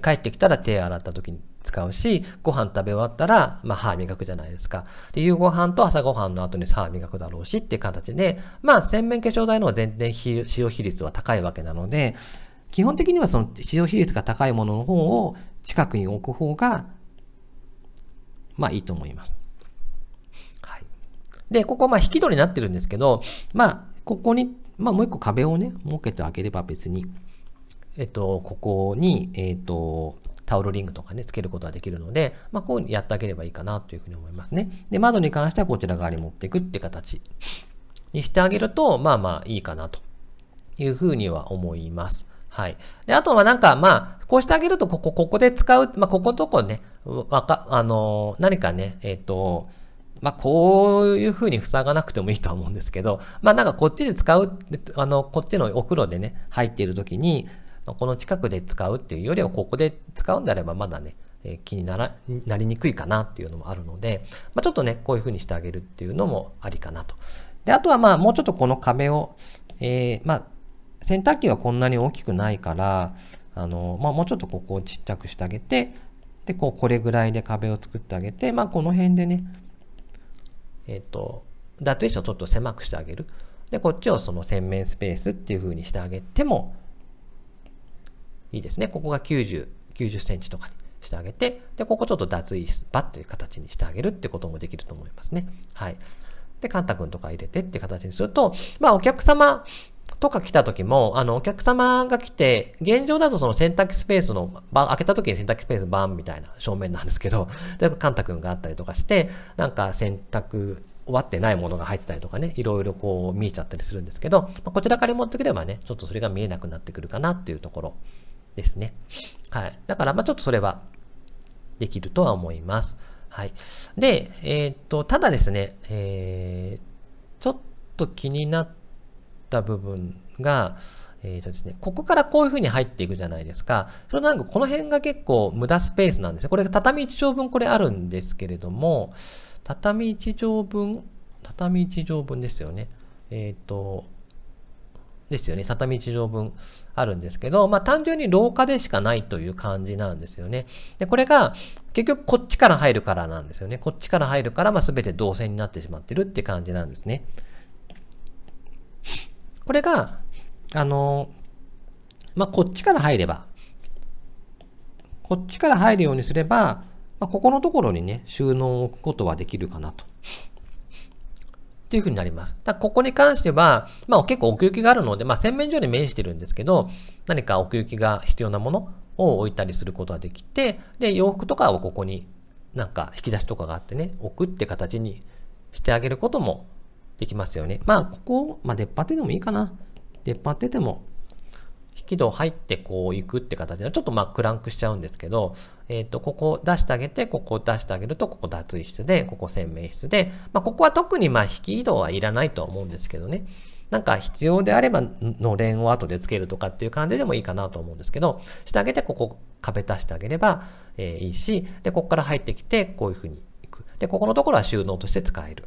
帰ってきたら手洗った時に使うし、ご飯食べ終わったら、まあ、歯磨くじゃないですか。で、夕ご飯と朝ご飯の後に歯磨くだろうしっていう形で、まあ、洗面化粧台の方全然使用比率は高いわけなので、基本的にはその使用比率が高いものの方を近くに置く方が、まあいいと思います。はい。で、ここ、まあ引き戸になってるんですけど、まあ、ここに、まあもう一個壁をね、設けてあげれば別に、えっと、ここに、えっと、タオルリングとかね、つけることができるので、まあ、こうやってあげればいいかなというふうに思いますね。で、窓に関してはこちら側に持っていくって形にしてあげると、まあまあいいかなというふうには思います。はい。で、あとはなんか、まあ、こうしてあげると、ここ、ここで使う、まあ、こことこね、わか、あの何かね、えっ、ー、と、まあ、こういう風に塞がなくてもいいとは思うんですけど、まあ、なんかこっちで使う、あの、こっちのお風呂でね、入っている時に、この近くで使うっていうよりは、ここで使うんであれば、まだね、え気にならなりにくいかなっていうのもあるので、まあ、ちょっとね、こういう風にしてあげるっていうのもありかなと。で、あとはまあ、もうちょっとこの壁を、えー、まあ、洗濯機はこんなに大きくないからあの、まあ、もうちょっとここをちっちゃくしてあげてでこうこれぐらいで壁を作ってあげて、まあ、この辺でねえっ、ー、と脱衣ツをちょっと狭くしてあげるでこっちをその洗面スペースっていう風にしてあげてもいいですねここが90 90センチとかにしてあげてでここちょっと脱衣室、っという形にしてあげるってこともできると思いますねはいでカンタ君とか入れてって形にするとまあお客様とか来た時も、あの、お客様が来て、現状だとその洗濯スペースの、開けた時に洗濯スペースバーンみたいな正面なんですけど、で、カンタ君があったりとかして、なんか洗濯、終わってないものが入ってたりとかね、いろいろこう見えちゃったりするんですけど、まあ、こちらから持ってくればね、ちょっとそれが見えなくなってくるかなっていうところですね。はい。だから、まあちょっとそれはできるとは思います。はい。で、えー、っと、ただですね、えー、ちょっと気になってった部分が、えーとですね、ここからこういう風に入っていくじゃないですか。それなんかこの辺が結構無駄スペースなんですね。これ畳1畳分これあるんですけれども、畳1畳分、畳1畳分ですよね。えっ、ー、と、ですよね。畳1畳分あるんですけど、まあ単純に廊下でしかないという感じなんですよね。で、これが結局こっちから入るからなんですよね。こっちから入るから、まあ全て動線になってしまってるって感じなんですね。これが、あの、まあ、こっちから入れば、こっちから入るようにすれば、まあ、ここのところにね、収納を置くことはできるかなと。っていうふうになります。だここに関しては、まあ結構奥行きがあるので、まあ洗面所に面してるんですけど、何か奥行きが必要なものを置いたりすることができて、で、洋服とかをここになんか引き出しとかがあってね、置くって形にしてあげることもできますよね。まあ、ここ、まあ、出っ張ってでもいいかな。出っ張ってても、引き戸入ってこう行くって形で、ちょっとまあクランクしちゃうんですけど、えっ、ー、と、ここ出してあげて、ここ出してあげると、ここ脱衣室で、ここ洗面室で、まあ、ここは特にまあ引き戸はいらないとは思うんですけどね。なんか必要であればのれんを後でつけるとかっていう感じでもいいかなと思うんですけど、してあげて、ここ壁足してあげれば、えいいし、で、ここから入ってきて、こういうふうに行く。で、ここのところは収納として使える。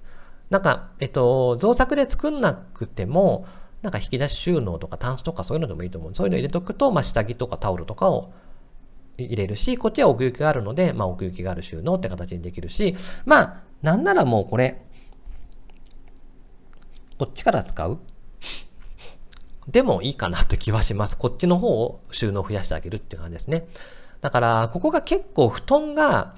なんか、えっと、造作で作んなくても、なんか引き出し収納とかタンスとかそういうのでもいいと思う。そういうの入れとくと、まあ、下着とかタオルとかを入れるし、こっちは奥行きがあるので、まあ、奥行きがある収納って形にできるし、まあ、なんならもうこれ、こっちから使うでもいいかなって気はします。こっちの方を収納増やしてあげるっていう感じですね。だから、ここが結構布団が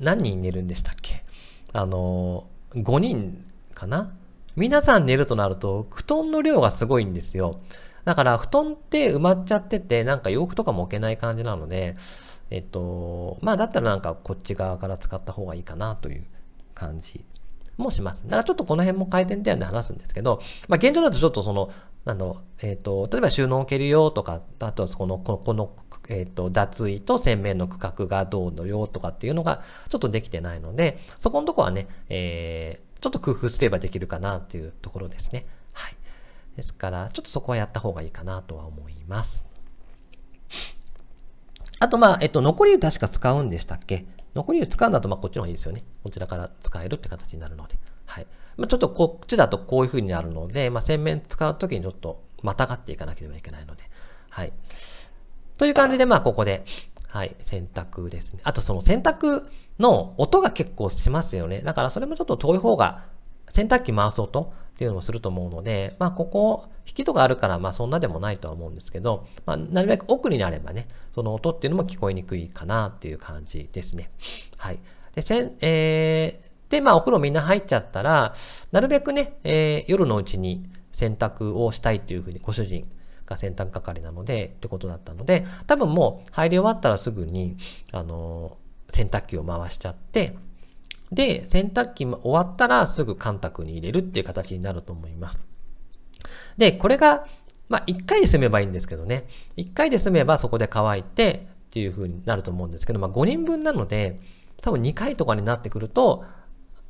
何人寝るんでしたっけあの、5人かな皆さん寝るとなると、布団の量がすごいんですよ。だから、布団って埋まっちゃってて、なんか洋服とかも置けない感じなので、えっと、まあ、だったらなんかこっち側から使った方がいいかなという感じもします。だからちょっとこの辺も改善点で話すんですけど、まあ、現状だとちょっとその、なんだろう、えっ、と、例えば収納を置けるよとか、あとはこの、この、このえっ、ー、と、脱衣と洗面の区画がどうのよとかっていうのがちょっとできてないので、そこのとこはね、えー、ちょっと工夫すればできるかなっていうところですね。はい。ですから、ちょっとそこはやった方がいいかなとは思います。あと、まあ、えっと、残り湯確か使うんでしたっけ残り湯使うんだと、まあ、こっちの方がいいですよね。こちらから使えるって形になるので。はい。まあ、ちょっとこっちだとこういう風になるので、まあ、洗面使うときにちょっとまたがっていかなければいけないので。はい。という感じで、まあ、ここで、はい、選択ですね。あと、その選択の音が結構しますよね。だから、それもちょっと遠い方が、洗濯機回す音っていうのもすると思うので、まあ、ここ、引き戸があるから、まあ、そんなでもないとは思うんですけど、まあ、なるべく奥になればね、その音っていうのも聞こえにくいかなっていう感じですね。はい。で、せん、えー、で、まあ、お風呂みんな入っちゃったら、なるべくね、えー、夜のうちに洗濯をしたいっていうふうにご主人が先端係なのでってことだったので多分もう入り終わったらすぐにあの洗濯機を回しちゃってで洗濯機終わったらすぐ干拓に入れるっていう形になると思います。でこれがまあ1回で済めばいいんですけどね1回で済めばそこで乾いてっていう風になると思うんですけど、まあ、5人分なので多分2回とかになってくると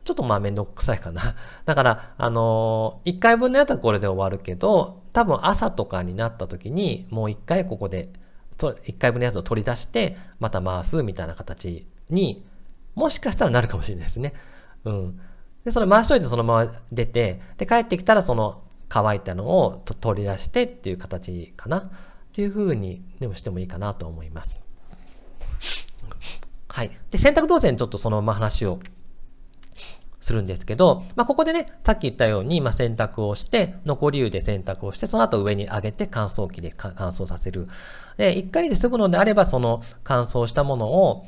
ちょっとまあ面倒くさいかな。だから、あのー、1回分のやつはこれで終わるけど、多分朝とかになった時にもう一回ここで1回分のやつを取り出してまた回すみたいな形にもしかしたらなるかもしれないですね。うん。で、それ回しといてそのまま出て、で、帰ってきたらその乾いたのを取り出してっていう形かなっていう風にでもしてもいいかなと思います。はい。で、洗濯動線ちょっとそのまま話をするんですけど、まあ、ここでね、さっき言ったように、まあ、洗濯をして、残り湯で洗濯をして、その後上に上げて乾燥機で乾燥させる。で、1回で済むのであれば、その乾燥したものを、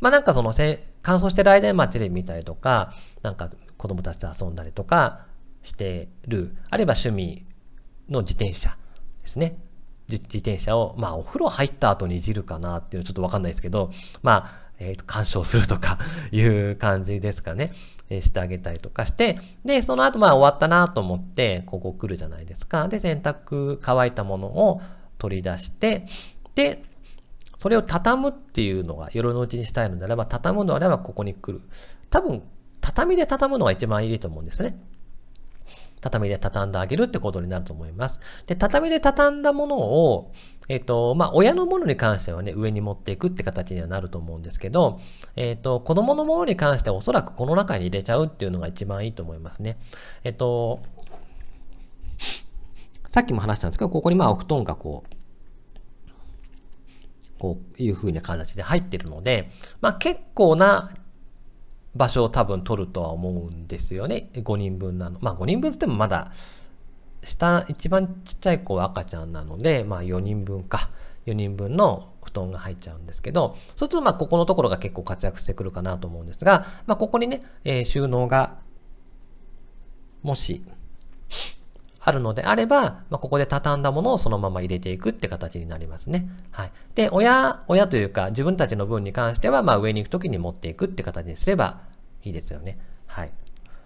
まあ、なんかその乾燥してる間に、まあ、テレビ見たりとか、なんか子供たちと遊んだりとかしてる。あれば趣味の自転車ですね。自転車を、まあ、お風呂入った後にいじるかなっていうのはちょっとわかんないですけど、まあ、えー、と、干渉するとか いう感じですかね。えしてあげたりとかして、で、その後まあ終わったなと思って、ここ来るじゃないですか。で、洗濯乾いたものを取り出して、で、それを畳むっていうのが、夜のうちにしたいのであれば、畳むのであればここに来る。多分、畳で畳むのが一番いいと思うんですね。畳で畳んであげるってことになると思います。で、畳で畳んだものを、えっ、ー、と、まあ、親のものに関してはね、上に持っていくって形にはなると思うんですけど、えっ、ー、と、子供のものに関してはおそらくこの中に入れちゃうっていうのが一番いいと思いますね。えっ、ー、と、さっきも話したんですけど、ここにまあ、お布団がこう、こういう風な形で入ってるので、まあ、結構な場所を多分取るとは思うんですよね。5人分なの。まあ、5人分って言ってもまだ、下、一番ちっちゃい子は赤ちゃんなので、まあ4人分か、4人分の布団が入っちゃうんですけど、そうするとまあここのところが結構活躍してくるかなと思うんですが、まあここにね、えー、収納が、もし、あるのであれば、まあ、ここで畳んだものをそのまま入れていくって形になりますね。はい。で、親、親というか自分たちの分に関しては、まあ上に行くときに持っていくって形にすればいいですよね。はい。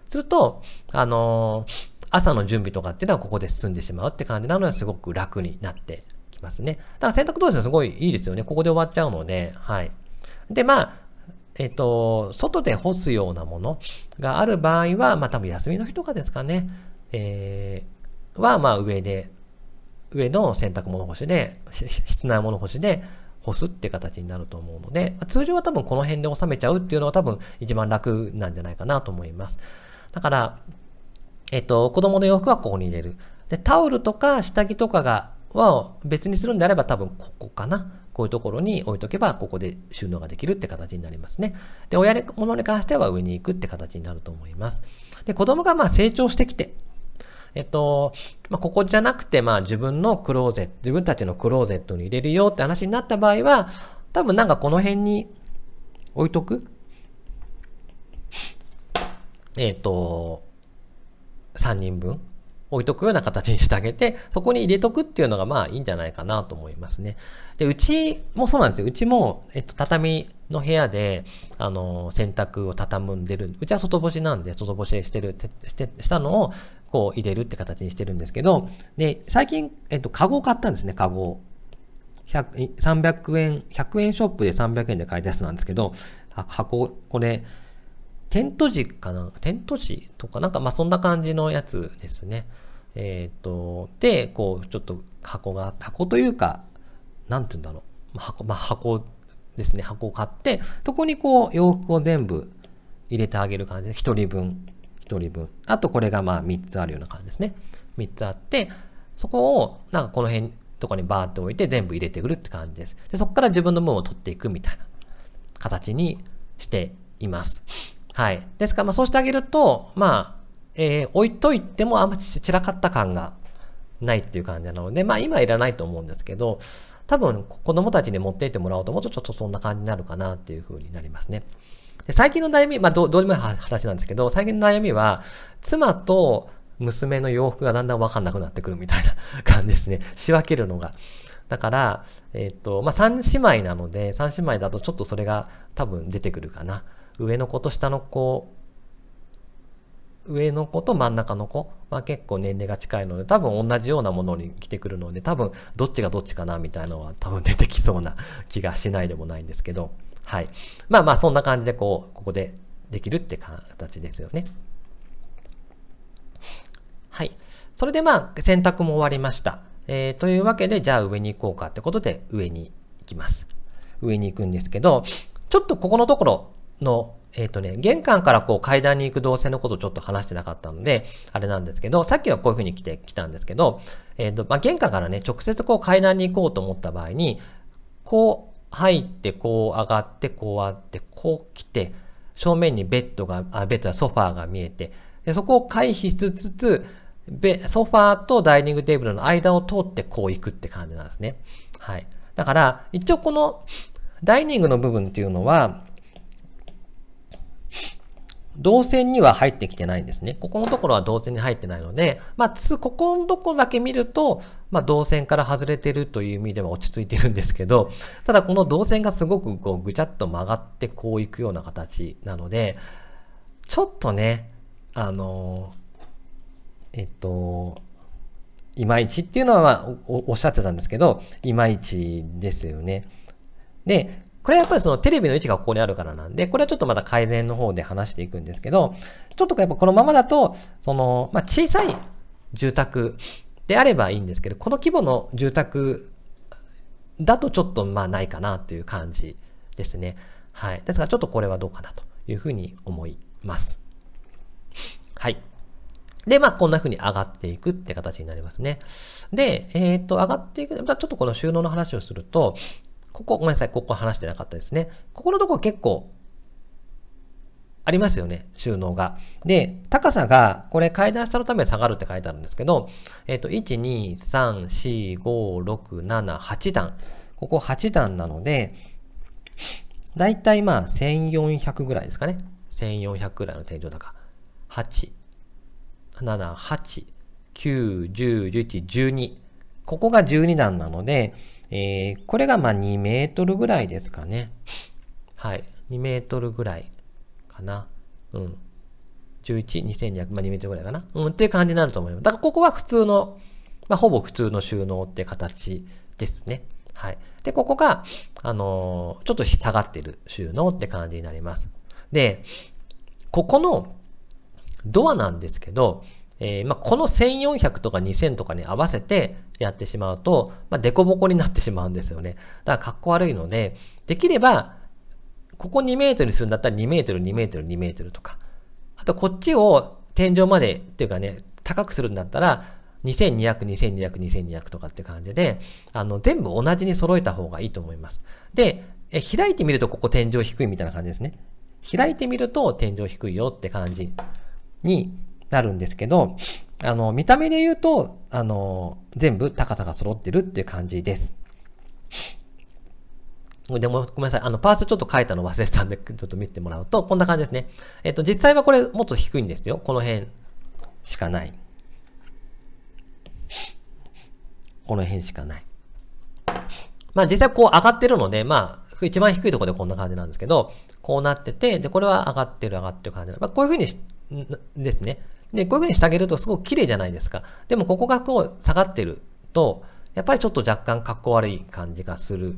すると、あのー朝の準備とかっていうのはここで進んでしまうって感じなのですごく楽になってきますね。だから洗濯同士はすごいいいですよね。ここで終わっちゃうので、はい。で、まあ、えっと、外で干すようなものがある場合は、まあ多分休みの日とかですかね、えー、は、まあ上で、上の洗濯物干しで、室内物干しで干すって形になると思うので、通常は多分この辺で収めちゃうっていうのは多分一番楽なんじゃないかなと思います。だから、えっと、子供の洋服はここに入れる。で、タオルとか下着とかが、は別にするんであれば多分ここかな。こういうところに置いとけば、ここで収納ができるって形になりますね。で、親物に関しては上に行くって形になると思います。で、子供がまあ成長してきて、えっと、まあ、ここじゃなくて、まあ自分のクローゼット、自分たちのクローゼットに入れるよって話になった場合は、多分なんかこの辺に置いとく。えっと、3人分置いとくような形にしてあげて、そこに入れとくっていうのがまあいいんじゃないかなと思いますね。で、うちもそうなんですよ。うちも、えっと、畳の部屋で、あの、洗濯を畳んでる。うちは外干しなんで、外干ししてる、して、したのを、こう入れるって形にしてるんですけど、で、最近、えっと、カゴを買ったんですね、カゴ100、300円、100円ショップで300円で買いたやつなんですけど、箱、これ、テント軸かなテントとか、なんかまあそんな感じのやつですね。えっ、と、で、こう、ちょっと箱が、箱というか、なんて言うんだろう。箱、まあ箱ですね。箱を買って、そこにこう、洋服を全部入れてあげる感じで、1人分、1人分。あとこれがまあ3つあるような感じですね。3つあって、そこを、なんかこの辺とかにバーって置いて全部入れてくるって感じです。で、そこから自分の分を取っていくみたいな形にしています。はい。ですから、まあ、そうしてあげると、まあ、えー、置いといてもあんまり散らかった感がないっていう感じなので、まあ、今いらないと思うんですけど、多分子供たちに持っていってもらおうと、もうちょっとそんな感じになるかなっていうふうになりますね。で最近の悩み、まあど、どうでもいい話なんですけど、最近の悩みは、妻と娘の洋服がだんだんわかんなくなってくるみたいな感じですね。仕分けるのが。だから、えっ、ー、と、まあ、三姉妹なので、三姉妹だとちょっとそれが多分出てくるかな。上の子と下の子上の子と真ん中の子は、結構年齢が近いので多分同じようなものに来てくるので多分どっちがどっちかなみたいなのは多分出てきそうな 気がしないでもないんですけどはいまあまあそんな感じでこうここでできるって形ですよねはいそれでまあ選択も終わりました、えー、というわけでじゃあ上に行こうかってことで上に行きます上に行くんですけどちょっとここのところの、えっ、ー、とね、玄関からこう階段に行く動線のことをちょっと話してなかったので、あれなんですけど、さっきはこういうふうに来てきたんですけど、えっ、ー、と、まあ、玄関からね、直接こう階段に行こうと思った場合に、こう入って、こう上がって、こうあって、こう来て、正面にベッドが、あベッドやソファーが見えて、でそこを回避しつつ、ソファーとダイニングテーブルの間を通ってこう行くって感じなんですね。はい。だから、一応このダイニングの部分っていうのは、動線には入ってきてないんですね。ここのところは動線に入ってないので、まあ、ここのところだけ見ると、まあ、動線から外れてるという意味では落ち着いてるんですけど、ただこの動線がすごくこうぐちゃっと曲がってこういくような形なので、ちょっとね、あの、えっと、いまいちっていうのはおおっしゃってたんですけど、いまいちですよね。で、これはやっぱりそのテレビの位置がここにあるからなんで、これはちょっとまた改善の方で話していくんですけど、ちょっとやっぱこのままだと、その、まあ、小さい住宅であればいいんですけど、この規模の住宅だとちょっとまあないかなという感じですね。はい。ですからちょっとこれはどうかなというふうに思います。はい。で、まあ、こんな風に上がっていくって形になりますね。で、えっ、ー、と、上がっていく、またちょっとこの収納の話をすると、ここ、ごめんなさい、ここ話してなかったですね。ここのとこ結構、ありますよね、収納が。で、高さが、これ階段下のために下がるって書いてあるんですけど、えっ、と、1、2、3、4、5、6、7、8段。ここ8段なので、だいたいまあ、1400ぐらいですかね。1400ぐらいの天井高。8、7、8、9、10、11、12。ここが12段なので、えー、これがまあ2メートルぐらいですかね。はい。2メートルぐらいかな。うん。11、2200、まあ、2メートルぐらいかな。うん、っていう感じになると思います。だからここは普通の、まあ、ほぼ普通の収納って形ですね。はい。で、ここが、あのー、ちょっと下がってる収納って感じになります。で、ここのドアなんですけど、えー、まあ、この1400とか2000とかに合わせてやってしまうと、まあ、デコボコになってしまうんですよね。だから、かっこ悪いので、できれば、ここ2メートルにするんだったら2メートル、2メートル、2メートルとか。あと、こっちを天井までっていうかね、高くするんだったら、2200、2200、2200とかって感じで、あの、全部同じに揃えた方がいいと思います。で、え開いてみるとここ天井低いみたいな感じですね。開いてみると天井低いよって感じになるんですけど、あの、見た目で言うと、あの、全部高さが揃ってるっていう感じです。でも、ごめんなさい。あの、パースちょっと書いたの忘れてたんで、ちょっと見てもらうと、こんな感じですね。えっと、実際はこれもっと低いんですよ。この辺しかない。この辺しかない。まあ実際こう上がってるので、まあ一番低いところでこんな感じなんですけど、こうなってて、で、これは上がってる上がってる感じ。まあこういうふうにですね、で、こういうふうにしてあげるとすごく綺麗じゃないですか。でもここがこう下がってると、やっぱりちょっと若干かっこ悪い感じがする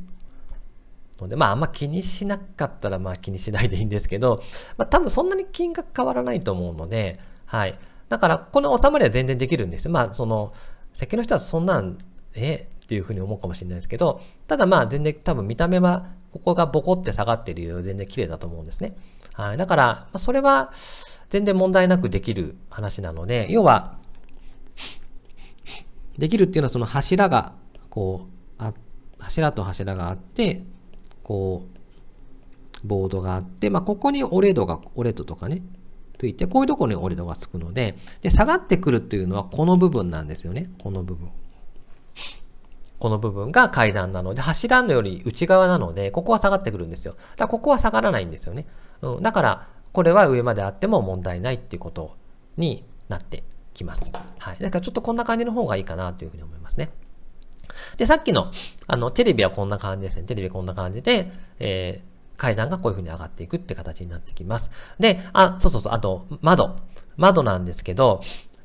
ので、まああんま気にしなかったらまあ気にしないでいいんですけど、まあ多分そんなに金額変わらないと思うので、はい。だからこの収まりは全然できるんですまあその、席の人はそんなん、えっていうふうに思うかもしれないですけど、ただまあ全然多分見た目はここがボコって下がってるより全然綺麗だと思うんですね。はい。だから、それは、全然問題なくできる話なので、要は、できるっていうのはその柱が、こう、あ柱と柱があって、こう、ボードがあって、まあ、ここに折れ戸が、折れ戸とかね、ついて、こういうところに折れ戸がつくので、で、下がってくるっていうのはこの部分なんですよね。この部分。この部分が階段なので、柱のより内側なので、ここは下がってくるんですよ。だからここは下がらないんですよね。うん、だから、これは上まであっても問題ないっていうことになってきます。はい。だからちょっとこんな感じの方がいいかなというふうに思いますね。で、さっきの、あの、テレビはこんな感じですね。テレビこんな感じで、えー、階段がこういうふうに上がっていくって形になってきます。で、あ、そうそうそう、あと、窓。窓なんですけど、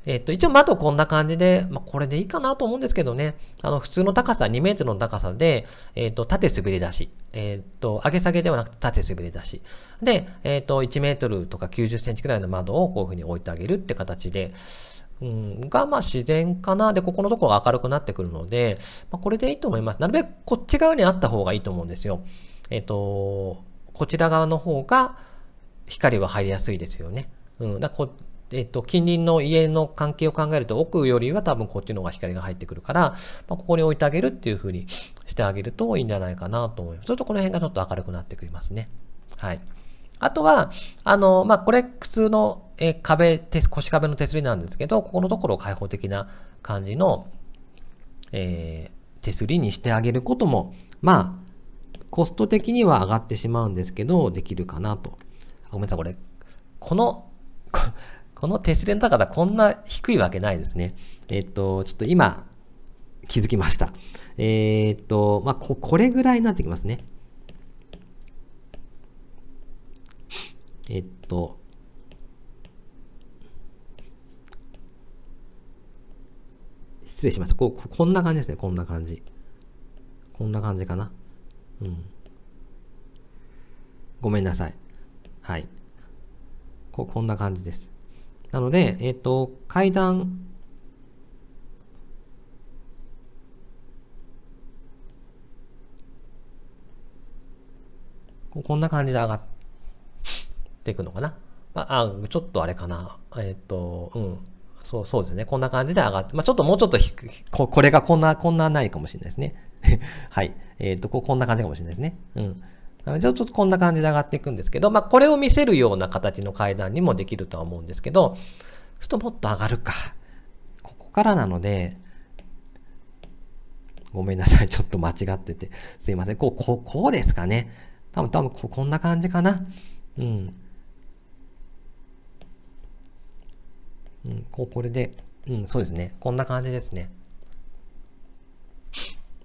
えっと、一応窓こんな感じで、まあ、これでいいかなと思うんですけどね、あの、普通の高さ、2メートルの高さで、えっと、縦滑り出し、えっと、上げ下げではなくて縦滑り出し。で、えっと、1メートルとか90センチくらいの窓をこういうふうに置いてあげるって形で、うん、が、ま自然かな。で、ここのところが明るくなってくるので、まあ、これでいいと思います。なるべくこっち側にあった方がいいと思うんですよ。えっ、と、こちら側の方が光は入りやすいですよね。うん、だこえっと、近隣の家の関係を考えると奥よりは多分こっちの方が光が入ってくるから、まあ、ここに置いてあげるっていうふうにしてあげるといいんじゃないかなと思います。そっとこの辺がちょっと明るくなってくりますね。はい。あとは、あの、まあ、これ普通の、え壁、腰壁の手すりなんですけど、ここのところを開放的な感じの、えー、手すりにしてあげることも、まあ、コスト的には上がってしまうんですけど、できるかなと。ごめんなさい、これ、この、この手すれの高さこんな低いわけないですね。えっと、ちょっと今、気づきました。えー、っと、まあ、こ、これぐらいになってきますね。えっと、失礼しました。こう、こんな感じですね。こんな感じ。こんな感じかな。うん。ごめんなさい。はい。こ、こんな感じです。なので、えっ、ー、と、階段、こんな感じで上がっていくのかな。まあ、あちょっとあれかな。えっ、ー、と、うん。そう、そうですね。こんな感じで上がって、まあ、ちょっともうちょっとこ、これがこんな、こんなないかもしれないですね。はい。えっ、ー、とこ、こんな感じかもしれないですね。うん。なので、ちょっとこんな感じで上がっていくんですけど、まあ、これを見せるような形の階段にもできるとは思うんですけど、ちょともっと上がるか。ここからなので、ごめんなさい。ちょっと間違ってて。すいません。こう、こう、こうですかね。多分、多分こ、こんな感じかな。うん。うん、こう、これで、うん、そうですね。こんな感じですね。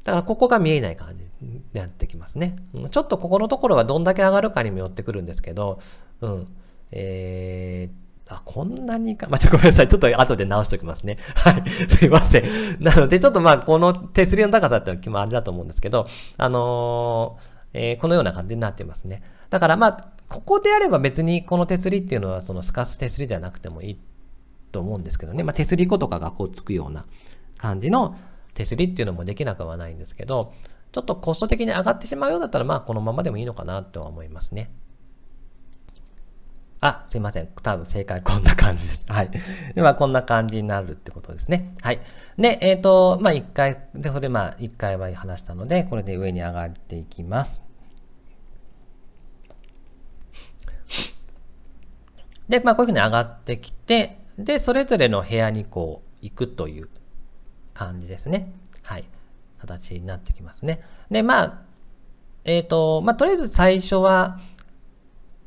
だからここが見えない感じになってきますね。ちょっとここのところはどんだけ上がるかにもよってくるんですけど、うん。えーあ、こんなにか。まあ、ちょ、ごめんなさい。ちょっと後で直しておきますね。はい。すいません。なので、ちょっとまあ、この手すりの高さってのうのもあれだと思うんですけど、あのー、えー、このような感じになってますね。だからまあ、ここであれば別にこの手すりっていうのは、その透かす手すりじゃなくてもいいと思うんですけどね。まあ、手すり子とかがこうつくような感じの、手すりっていうのもできなくはないんですけど、ちょっとコスト的に上がってしまうようだったら、まあこのままでもいいのかなとは思いますね。あ、すいません。多分正解こんな感じです。はい。で、まあこんな感じになるってことですね。はい。で、えっ、ー、と、まあ1回、で、それまあ1回は話したので、これで上に上がっていきます。で、まあこういうふうに上がってきて、で、それぞれの部屋にこう行くという感じですね。はい。形になってきますね。で、まあ、えっ、ー、と、まあ、とりあえず最初は、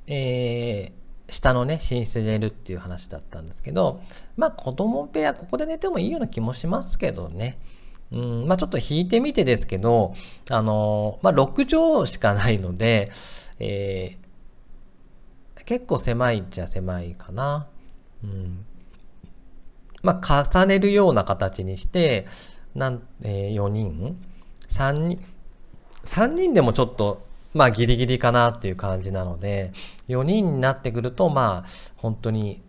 えー、下のね、寝室で寝るっていう話だったんですけど、まあ、子供部屋、ここで寝てもいいような気もしますけどね。うん、まあ、ちょっと引いてみてですけど、あのー、まあ、6畳しかないので、えー、結構狭いっちゃ狭いかな。うん。まあ、重ねるような形にして、なん、えー、4人 ?3 人 ?3 人でもちょっと、まあ、ギリギリかなっていう感じなので、4人になってくると、まあ、本当に、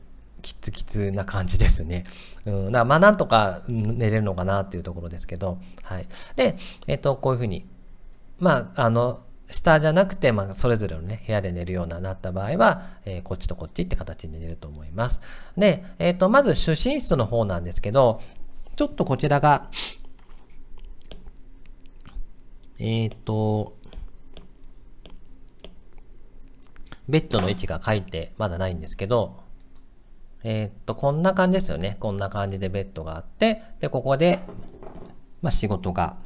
きつきつな感じですね。うん、まあ、なんとか寝れるのかなっていうところですけど、はい。で、えっ、ー、と、こういうふうに、まあ、あの、下じゃなくて、まあ、それぞれのね、部屋で寝るようななった場合は、えー、こっちとこっちって形で寝ると思います。で、えっ、ー、と、まず、主寝室の方なんですけど、ちょっとこちらが、えっ、ー、と、ベッドの位置が書いてまだないんですけど、えっと、こんな感じですよね。こんな感じでベッドがあって、で、ここで、まあ、仕事が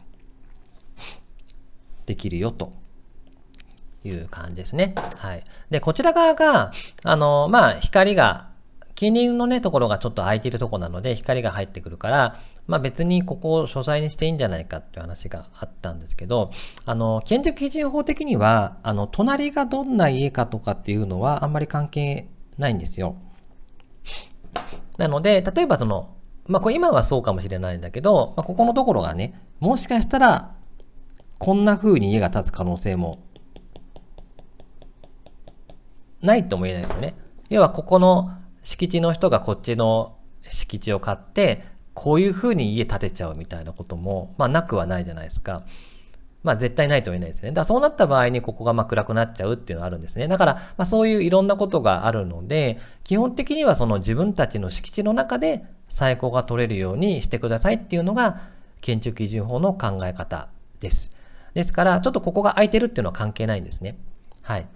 できるよという感じですね。はい。で、こちら側が、あの、まあ、光が、近隣のね、ところがちょっと空いてるとこなので、光が入ってくるから、まあ別にここを書斎にしていいんじゃないかっていう話があったんですけど、あの、建築基準法的には、あの、隣がどんな家かとかっていうのはあんまり関係ないんですよ。なので、例えばその、まあこれ今はそうかもしれないんだけど、まあ、ここのところがね、もしかしたら、こんな風に家が建つ可能性もないとも言えないですよね。要はここの敷地の人がこっちの敷地を買ってこういうふうに家建てちゃうみたいなことも、まあ、なくはないじゃないですか。まあ絶対ないとは言えないですね。だからそうなった場合にここがまあ暗くなっちゃうっていうのはあるんですね。だから、まあそういういろんなことがあるので、基本的にはその自分たちの敷地の中で最高が取れるようにしてくださいっていうのが建築基準法の考え方です。ですから、ちょっとここが空いてるっていうのは関係ないんですね。はい。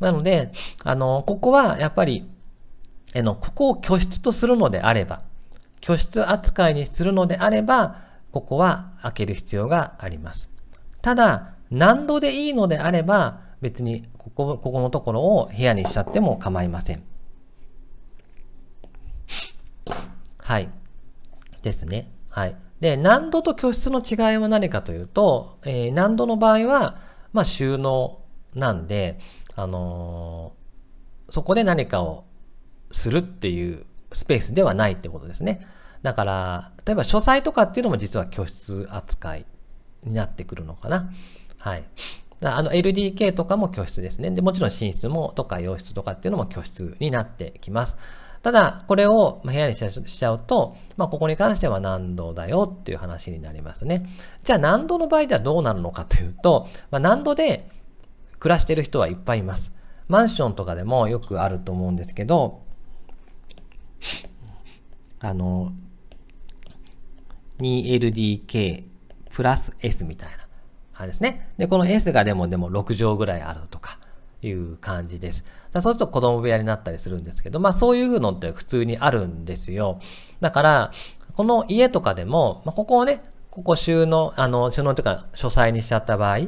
なので、あの、ここはやっぱり、えの、ここを居室とするのであれば、居室扱いにするのであれば、ここは開ける必要があります。ただ、何度でいいのであれば、別にここ、ここのところを部屋にしちゃっても構いません。はい。ですね。はい。で、難度と居室の違いは何かというと、えー、難度の場合は、まあ、収納なんで、あのー、そこで何かをするっていうスペースではないってことですね。だから、例えば書斎とかっていうのも実は居室扱いになってくるのかな。はい。あの LDK とかも居室ですね。で、もちろん寝室もとか洋室とかっていうのも居室になってきます。ただ、これを部屋にしちゃうと、まあ、ここに関しては難度だよっていう話になりますね。じゃあ、何度の場合ではどうなるのかというと、まあ、何度で、暮らしてる人はいっぱいいます。マンションとかでもよくあると思うんですけど、あの、2LDK プラス S みたいな感じですね。で、この S がでもでも6畳ぐらいあるとかいう感じです。だそうすると子供部屋になったりするんですけど、まあそういうのって普通にあるんですよ。だから、この家とかでも、まあ、ここをね、ここ収納、あの、収納というか書斎にしちゃった場合、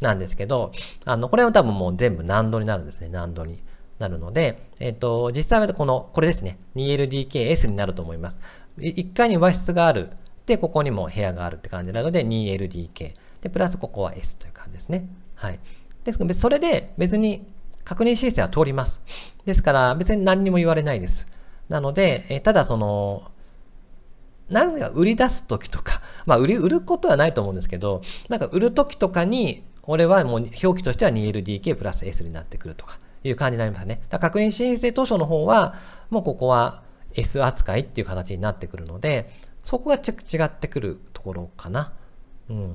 なんですけど、あの、これは多分もう全部難度になるんですね。難度になるので、えっ、ー、と、実際はこの、これですね。2LDKS になると思います。1階に和室がある。で、ここにも部屋があるって感じなので、2LDK。で、プラスここは S という感じですね。はい。ですから、それで別に確認申請は通ります。ですから、別に何にも言われないです。なので、えただその、なんか売り出す時とか、まあ売り、売ることはないと思うんですけど、なんか売る時とかに、俺はもう表記としては 2LDK プラス S になってくるとかいう感じになりますね。だ確認申請当初の方は、もうここは S 扱いっていう形になってくるので、そこが違ってくるところかな。うん。っ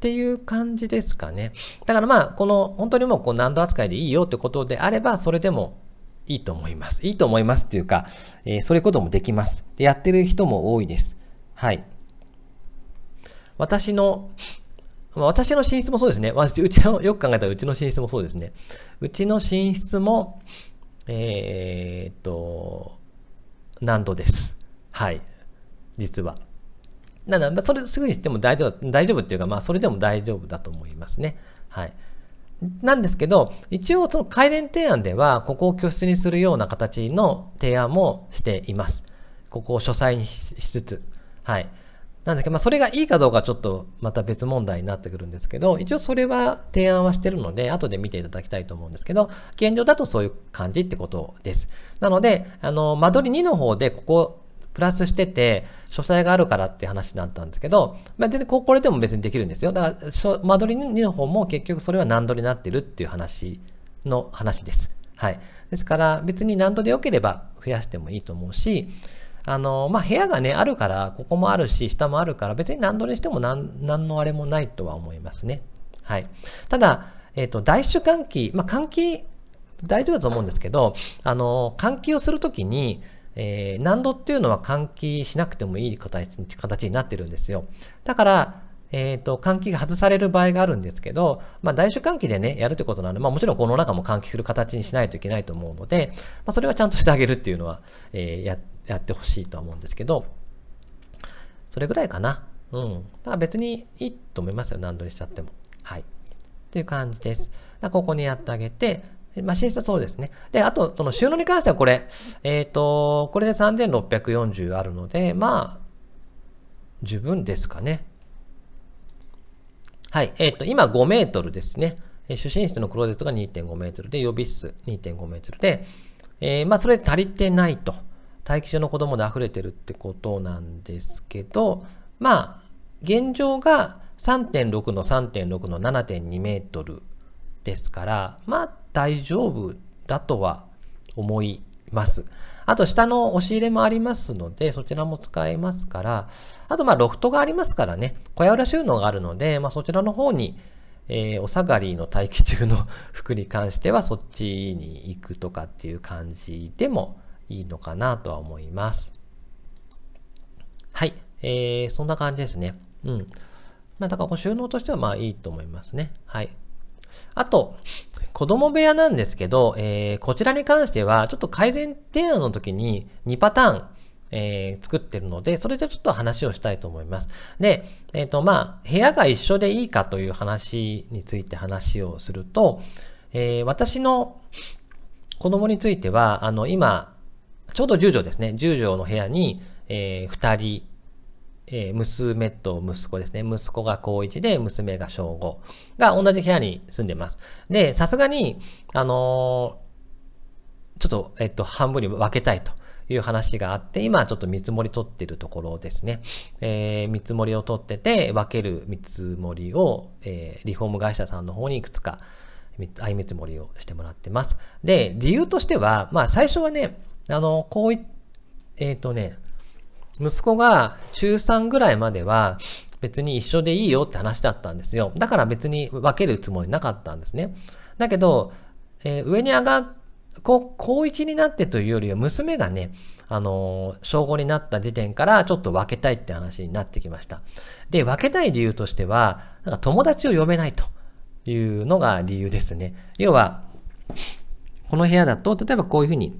ていう感じですかね。だからまあ、この本当にもうこう難度扱いでいいよってことであれば、それでもいいと思います。いいと思いますっていうか、えー、そういうこともできます。で、やってる人も多いです。はい。私の私の寝室もそうですね。私、うちの、よく考えたらうちの寝室もそうですね。うちの寝室も、えー、っと、何度です。はい。実は。なんだ、それすぐに言っても大丈夫、大丈夫っていうか、まあ、それでも大丈夫だと思いますね。はい。なんですけど、一応その改善提案では、ここを拠出にするような形の提案もしています。ここを書斎にしつつ。はい。なんだけど、まあ、それがいいかどうかちょっとまた別問題になってくるんですけど、一応それは提案はしてるので、後で見ていただきたいと思うんですけど、現状だとそういう感じってことです。なので、あの、間取り2の方で、ここ、プラスしてて、書斎があるからって話になったんですけど、まあ、全然これでも別にできるんですよ。だから、間取り2の方も結局それは何度になってるっていう話の話です。はい。ですから、別に何度で良ければ増やしてもいいと思うし、あの、まあ、部屋がね、あるから、ここもあるし、下もあるから、別に何度にしても何、何のあれもないとは思いますね。はい。ただ、えっ、ー、と、大主換気、まあ、換気、大丈夫だと思うんですけど、あの、換気をするときに、えー、何度っていうのは換気しなくてもいい形形になってるんですよ。だから、えっ、ー、と、換気が外される場合があるんですけど、まあ、大種換気でね、やるってことなので、まあ、もちろんこの中も換気する形にしないといけないと思うので、まあ、それはちゃんとしてあげるっていうのは、えー、やっやってほしいとは思うんですけど、それぐらいかな。うん。だから別にいいと思いますよ。何度にしちゃっても。はい。という感じです。ここにやってあげて、まあ、室はそうですね。で、あと、その収納に関してはこれ、えっ、ー、と、これで3640あるので、まあ、十分ですかね。はい。えっ、ー、と、今5メートルですね。主寝室のクローゼットが2.5メートルで、予備室2.5メートルで、えー、まあ、それ足りてないと。待機中の子供で溢れてるってことなんですけど、まあ、現状が3.6の3.6の7.2メートルですから、まあ大丈夫だとは思います。あと下の押し入れもありますので、そちらも使えますから、あとまあロフトがありますからね、小屋裏収納があるので、まあそちらの方に、えー、お下がりの待機中の 服に関してはそっちに行くとかっていう感じでもいいのかなとは思います。はい。えー、そんな感じですね。うん。まあ、だから収納としてはまあいいと思いますね。はい。あと、子供部屋なんですけど、えー、こちらに関しては、ちょっと改善提案の時に2パターン、えー、作ってるので、それでちょっと話をしたいと思います。で、えっ、ー、と、まあ、部屋が一緒でいいかという話について話をすると、えー、私の子供については、あの、今、ちょうど10畳ですね。10畳の部屋に、えー、2人、えー、娘と息子ですね。息子が高1で、娘が小5が同じ部屋に住んでます。で、さすがに、あのー、ちょっと、えっと、半分に分けたいと。いう話があって、今ちょっと見積もり取ってるところですね。えー、見積もりを取ってて、分ける見積もりを、えー、リフォーム会社さんの方にいくつか、相見積もりをしてもらってます。で、理由としては、まあ最初はね、あの、こうい、えっ、ー、とね、息子が中3ぐらいまでは別に一緒でいいよって話だったんですよ。だから別に分けるつもりなかったんですね。だけど、えー、上に上がっ高1になってというよりは娘がね、あの小5になった時点からちょっと分けたいって話になってきました。で、分けたい理由としては、なんか友達を呼べないというのが理由ですね。要は、この部屋だと、例えばこういうふうに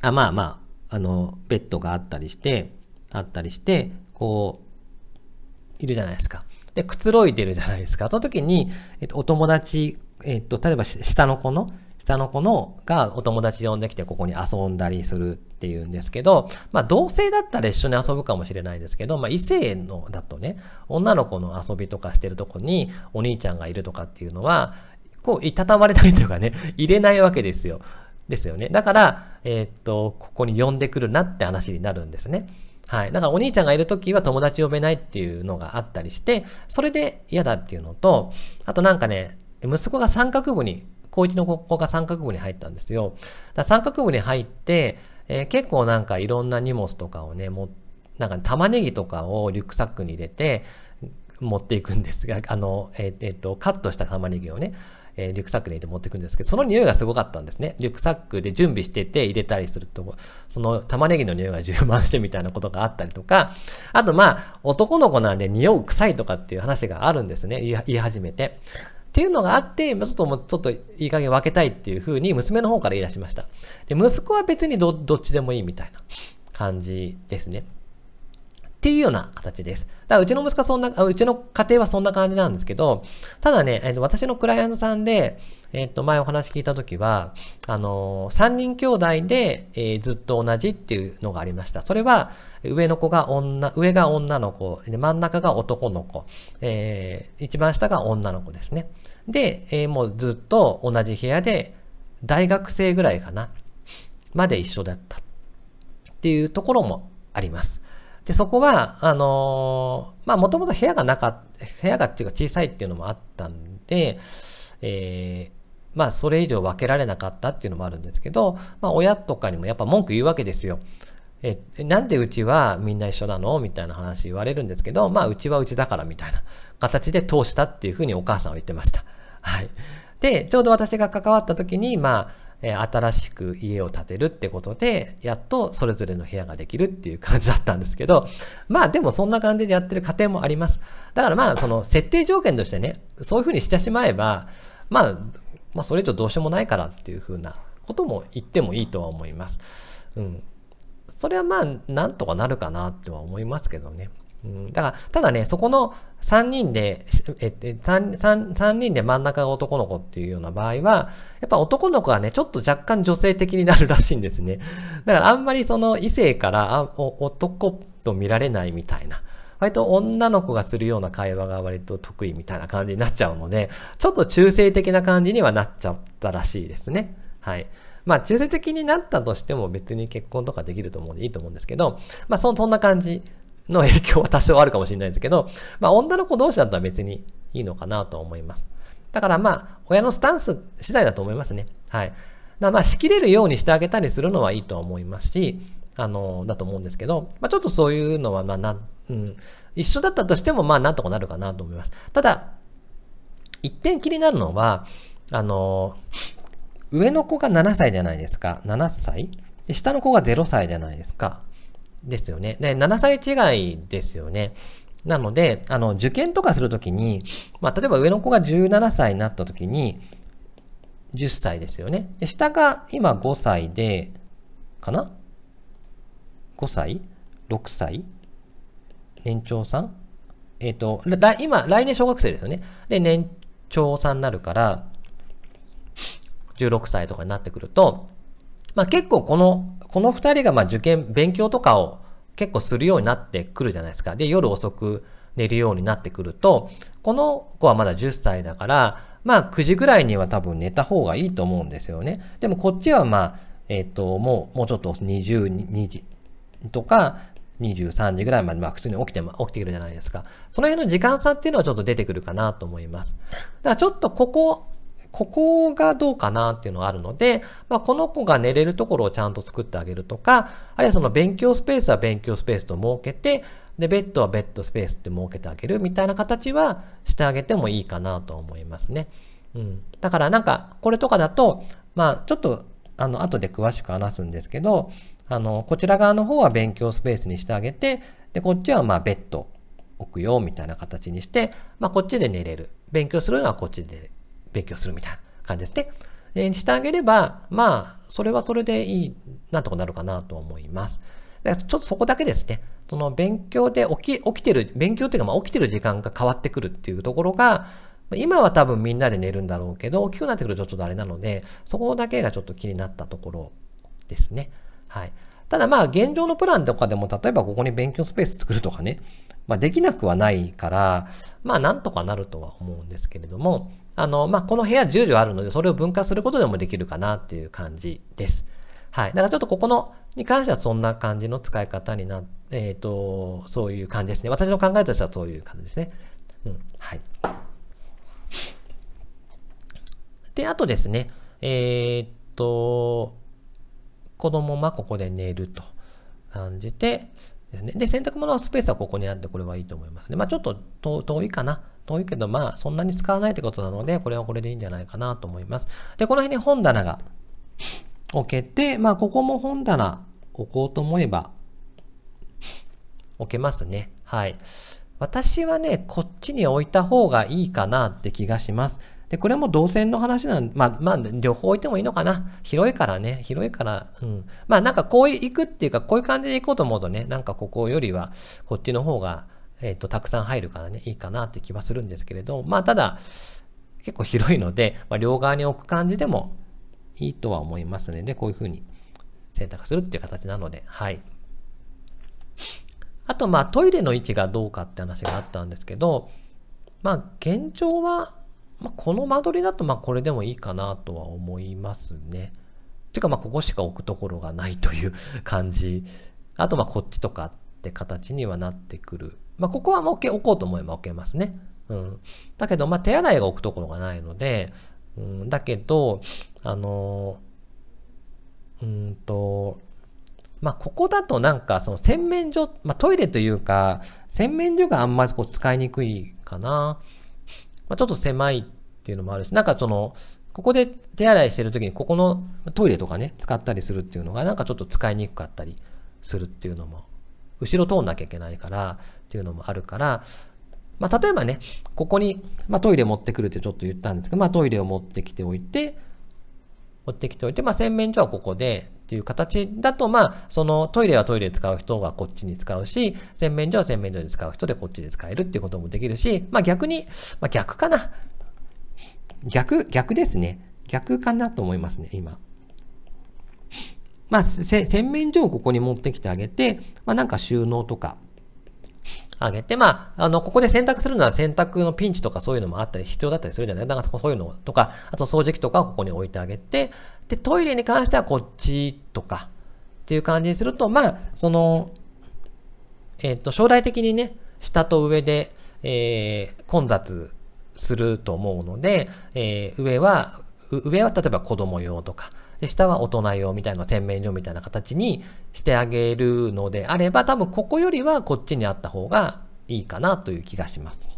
あまあまあ、あの、ベッドがあったりして、あったりして、こう、いるじゃないですか。で、くつろいでるじゃないですか。その時に、えっと、お友達、えっと、例えば下の子の、下の子のがお友達呼んできてここに遊んだりするっていうんですけど、まあ同性だったら一緒に遊ぶかもしれないですけど、まあ異性のだとね、女の子の遊びとかしてるとこにお兄ちゃんがいるとかっていうのは、こう、いたたまれたりとかね、入れないわけですよ。ですよね。だから、えー、っと、ここに呼んでくるなって話になるんですね。はい。だからお兄ちゃんがいるときは友達呼べないっていうのがあったりして、それで嫌だっていうのと、あとなんかね、息子が三角部に、高一の子が三角部に入ったんですよ。だ三角部に入って、えー、結構なんかいろんな荷物とかをね、もなんか玉ねぎとかをリュックサックに入れて、持っていくんですが、あの、えっ、ー、えー、と、カットした玉ねぎをね、えー、リュックサックに入れて持ってくるんですけど、その匂いがすごかったんですね。リュックサックで準備してて入れたりすると、その玉ねぎの匂いが充満してみたいなことがあったりとか、あとまあ、男の子なんで匂う臭いとかっていう話があるんですね。言い始めて。っていうのがあって、ちょっともちょっといい加減分けたいっていうふうに娘の方から言い出しました。で、息子は別にどっちでもいいみたいな感じですね。っていうような形です。だからうちの息子はそんな、うちの家庭はそんな感じなんですけど、ただね、えー、と私のクライアントさんで、えっ、ー、と、前お話聞いたときは、あのー、3人兄弟で、えー、ずっと同じっていうのがありました。それは、上の子が女、上が女の子、で真ん中が男の子、えー、一番下が女の子ですね。で、えー、もうずっと同じ部屋で、大学生ぐらいかな、まで一緒だった。っていうところもあります。で、そこは、あのー、まあ、もともと部屋がなかった、部屋がっていうか小さいっていうのもあったんで、えー、まあ、それ以上分けられなかったっていうのもあるんですけど、まあ、親とかにもやっぱ文句言うわけですよ。え、なんでうちはみんな一緒なのみたいな話言われるんですけど、まあ、うちはうちだからみたいな 形で通したっていうふうにお母さんは言ってました。はい。で、ちょうど私が関わった時に、まあ、え新しく家を建てるってことで、やっとそれぞれの部屋ができるっていう感じだったんですけど、まあでもそんな感じでやってる家庭もあります。だからまあその設定条件としてね、そういうふうにしてしまえば、まあ、まあそれ以上どうしようもないからっていうふうなことも言ってもいいとは思います。うん。それはまあなんとかなるかなっては思いますけどね。うん、だから、ただね、そこの3人で、ええ 3, 3人で真ん中が男の子っていうような場合は、やっぱ男の子はね、ちょっと若干女性的になるらしいんですね。だからあんまりその異性から男と見られないみたいな。割と女の子がするような会話が割と得意みたいな感じになっちゃうので、ちょっと中性的な感じにはなっちゃったらしいですね。はい。まあ、中性的になったとしても別に結婚とかできると思うんでいいと思うんですけど、まあ、そ、そんな感じの影響は多少あるかもしれないんですけど、まあ女の子同士だったら別にいいのかなと思います。だからまあ、親のスタンス次第だと思いますね。はい。まあ、仕切れるようにしてあげたりするのはいいとは思いますし、あの、だと思うんですけど、まあちょっとそういうのは、まあな、うん、一緒だったとしても、まあなんとかなるかなと思います。ただ、一点気になるのは、あの、上の子が7歳じゃないですか。7歳で下の子が0歳じゃないですか。ですよね。で、7歳違いですよね。なので、あの、受験とかするときに、まあ、例えば上の子が17歳になったときに、10歳ですよね。で、下が今5歳で、かな ?5 歳 ?6 歳年長さんえっ、ー、と、今、来年小学生ですよね。で、年長さんになるから、16歳とかになってくると、まあ、結構この、この2人がま受験、勉強とかを結構するようになってくるじゃないですか。で、夜遅く寝るようになってくると、この子はまだ10歳だから、まあ9時ぐらいには多分寝た方がいいと思うんですよね。でもこっちはまあ、えっ、ー、と、もう、もうちょっと22時とか、23時ぐらいまで、まあ普通に起きて、起きてくるじゃないですか。その辺の時間差っていうのはちょっと出てくるかなと思います。だからちょっとここここがどうかなっていうのがあるので、まあ、この子が寝れるところをちゃんと作ってあげるとか、あるいはその勉強スペースは勉強スペースと設けて、で、ベッドはベッドスペースって設けてあげるみたいな形はしてあげてもいいかなと思いますね。うん。だからなんか、これとかだと、まあ、ちょっと、あの、後で詳しく話すんですけど、あの、こちら側の方は勉強スペースにしてあげて、で、こっちはまあ、ベッド置くよみたいな形にして、まあ、こっちで寝れる。勉強するのはこっちで勉強するみたいな感じですね。えー、してあげれば、まあ、それはそれでいい、なんとかなるかなと思います。ちょっとそこだけですね。その勉強で起き、起きてる、勉強っていうか、まあ、起きてる時間が変わってくるっていうところが、今は多分みんなで寝るんだろうけど、大きくなってくるとちょっとあれなので、そこだけがちょっと気になったところですね。はい。ただまあ現状のプランとかでも、例えばここに勉強スペース作るとかね、まあできなくはないから、まあなんとかなるとは思うんですけれども、あの、まあ、この部屋10畳あるので、それを分割することでもできるかなっていう感じです。はい。だからちょっとここの、に関してはそんな感じの使い方になって、えっ、ー、と、そういう感じですね。私の考えとしてはそういう感じですね。うん。はい。で、あとですね、えー、っと、子供はここで寝ると感じて、ですね。で、洗濯物はスペースはここにあって、これはいいと思いますね。まあちょっと遠いかな。遠いけど、まあ、そんなに使わないってことなので、これはこれでいいんじゃないかなと思います。で、この辺に本棚が置けて、まあ、ここも本棚置こうと思えば、置けますね。はい。私はね、こっちに置いた方がいいかなって気がします。で、これも動線の話なんで、まあ、まあ、両方置いてもいいのかな。広いからね、広いから、うん。まあ、なんかこう行くっていうか、こういう感じで行こうと思うとね、なんかここよりは、こっちの方が、えっ、ー、と、たくさん入るからね、いいかなって気はするんですけれど、まあ、ただ、結構広いので、まあ、両側に置く感じでもいいとは思いますね。で、こういうふうに選択するっていう形なので、はい。あと、まあ、トイレの位置がどうかって話があったんですけど、まあ、現状は、まあ、この間取りだと、まあ、これでもいいかなとは思いますね。てか、まあ、ここしか置くところがないという感じ。あと、まあ、こっちとかって形にはなってくるまあ、ここはもう置こうと思えば置けますね。うん。だけど、まあ、手洗いが置くところがないので、うん、だけど、あのー、うんと、まあ、ここだとなんか、その洗面所、まあ、トイレというか、洗面所があんまりこう使いにくいかな。まあ、ちょっと狭いっていうのもあるし、なんかその、ここで手洗いしてるときに、ここのトイレとかね、使ったりするっていうのが、なんかちょっと使いにくかったりするっていうのも後ろ通んなきゃいけないからっていうのもあるから、まあ、例えばね、ここに、まあ、トイレ持ってくるってちょっと言ったんですけど、まあ、トイレを持ってきておいて、持ってきておいて、まあ、洗面所はここでっていう形だと、まあ、そのトイレはトイレで使う人がこっちに使うし、洗面所は洗面所で使う人でこっちで使えるっていうこともできるし、まあ、逆に、まあ、逆かな。逆、逆ですね。逆かなと思いますね、今。まあ、洗面所をここに持ってきてあげて、まあ、なんか収納とかあげて、まあ、あの、ここで洗濯するのは洗濯のピンチとかそういうのもあったり、必要だったりするじゃないだからそういうのとか、あと掃除機とかここに置いてあげて、で、トイレに関してはこっちとかっていう感じにすると、まあ、その、えっ、ー、と、将来的にね、下と上で、えー、混雑すると思うので、えー、上は、上は例えば子供用とか、で、下は大人用みたいな洗面所みたいな形にしてあげるのであれば、多分ここよりはこっちにあった方がいいかなという気がします。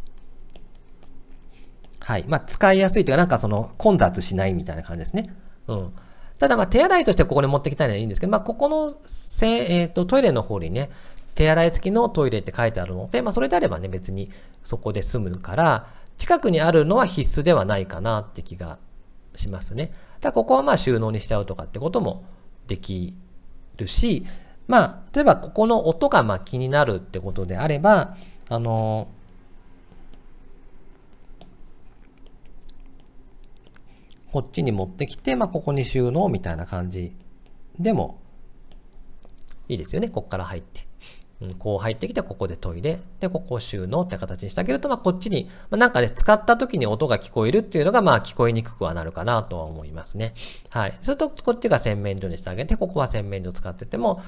はい。まあ、使いやすいというか、なんかその混雑しないみたいな感じですね。うん。ただ、まあ、手洗いとしてここに持ってきたいのはいいんですけど、まあ、ここのせ、えっ、ー、と、トイレの方にね、手洗い付きのトイレって書いてあるので、まあ、それであればね、別にそこで済むから、近くにあるのは必須ではないかなって気がしますね。じゃあここはまあ収納にしちゃうとかってこともできるし、まあ、例えばここの音がま気になるってことであれば、あのー、こっちに持ってきて、まあ、ここに収納みたいな感じでもいいですよね。ここから入って。うん、こう入ってきて、ここでトイレ、で、ここ収納って形にしてあげると、まあ、こっちに、まあ、なんかね、使った時に音が聞こえるっていうのが、まあ、聞こえにくくはなるかなとは思いますね。はい。すると、こっちが洗面所にしてあげて、ここは洗面所使ってても、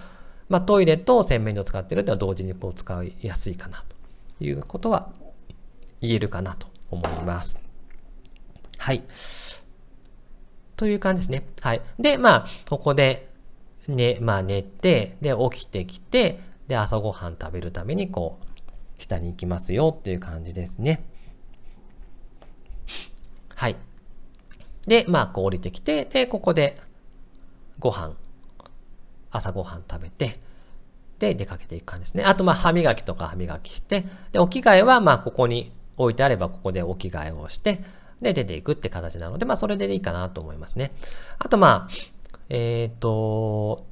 まあ、トイレと洗面所使ってるってのは同時にこう使いやすいかなということは言えるかなと思います。はい。という感じですね。はい。で、まあ、ここで、ね、まあ寝て、で、起きてきて、で、朝ごはん食べるために、こう、下に行きますよっていう感じですね。はい。で、まあ、こう降りてきて、で、ここで、ご飯、朝ごはん食べて、で、出かけていく感じですね。あと、まあ、歯磨きとか歯磨きして、で、お着替えは、まあ、ここに置いてあれば、ここでお着替えをして、で、出ていくって形なので、まあ、それでいいかなと思いますね。あと、まあ、えっ、ー、と、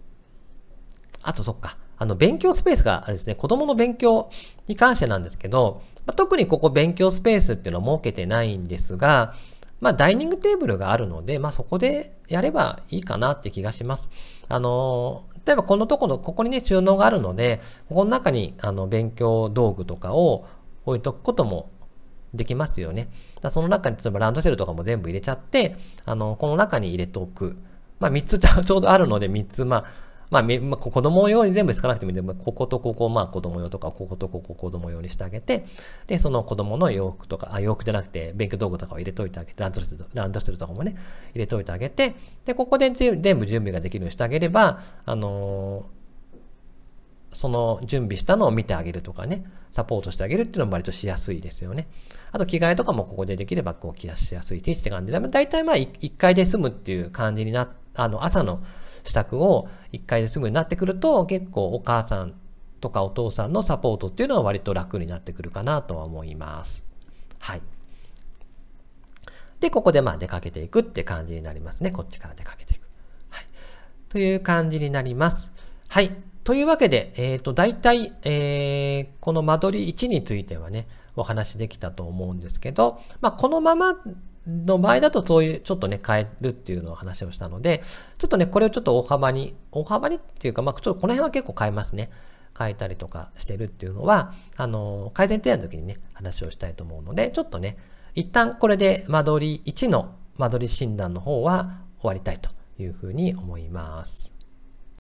あと、そっか。あの、勉強スペースがあるんですね、子供の勉強に関してなんですけど、まあ、特にここ勉強スペースっていうのは設けてないんですが、まあ、ダイニングテーブルがあるので、まあ、そこでやればいいかなって気がします。あのー、例えばこのところ、ここにね、収納があるので、ここの中に、あの、勉強道具とかを置いとくこともできますよね。だその中に、例えばランドセルとかも全部入れちゃって、あの、この中に入れておく。まあ、3つ ちょうどあるので、3つ、まあ、まあ、まあ、子供用に全部使わなくてもいいので、こことここ、まあ子供用とか、こことここ子供用にしてあげて、で、その子供の洋服とか、あ、洋服じゃなくて、勉強道具とかを入れといてあげて、ランドセルとランドセルとかもね、入れといてあげて、で、ここで全部準備ができるようにしてあげれば、あのーその準備したのを見てあげるとかね、サポートしてあげるっていうのも割としやすいですよね。あと着替えとかもここでできればこう着出しやすいって感じで、大体まあ一回で済むっていう感じにな、あの朝の支度を1回ですぐになってくると結構お母さんとかお父さんのサポートっていうのは割と楽になってくるかなとは思います。はい。で、ここでまあ出かけていくって感じになりますね。こっちから出かけていく。はい。という感じになります。はい。というわけで、えっ、ー、と、大体、えー、この間取り1についてはね、お話できたと思うんですけど、まあ、このままの場合だとそういうちょっとね変えるっていうのを話をしたのでちょっとねこれをちょっと大幅に大幅にっていうかまあちょっとこの辺は結構変えますね変えたりとかしてるっていうのはあの改善提案の時にね話をしたいと思うのでちょっとね一旦これで間取り1の間取り診断の方は終わりたいというふうに思います。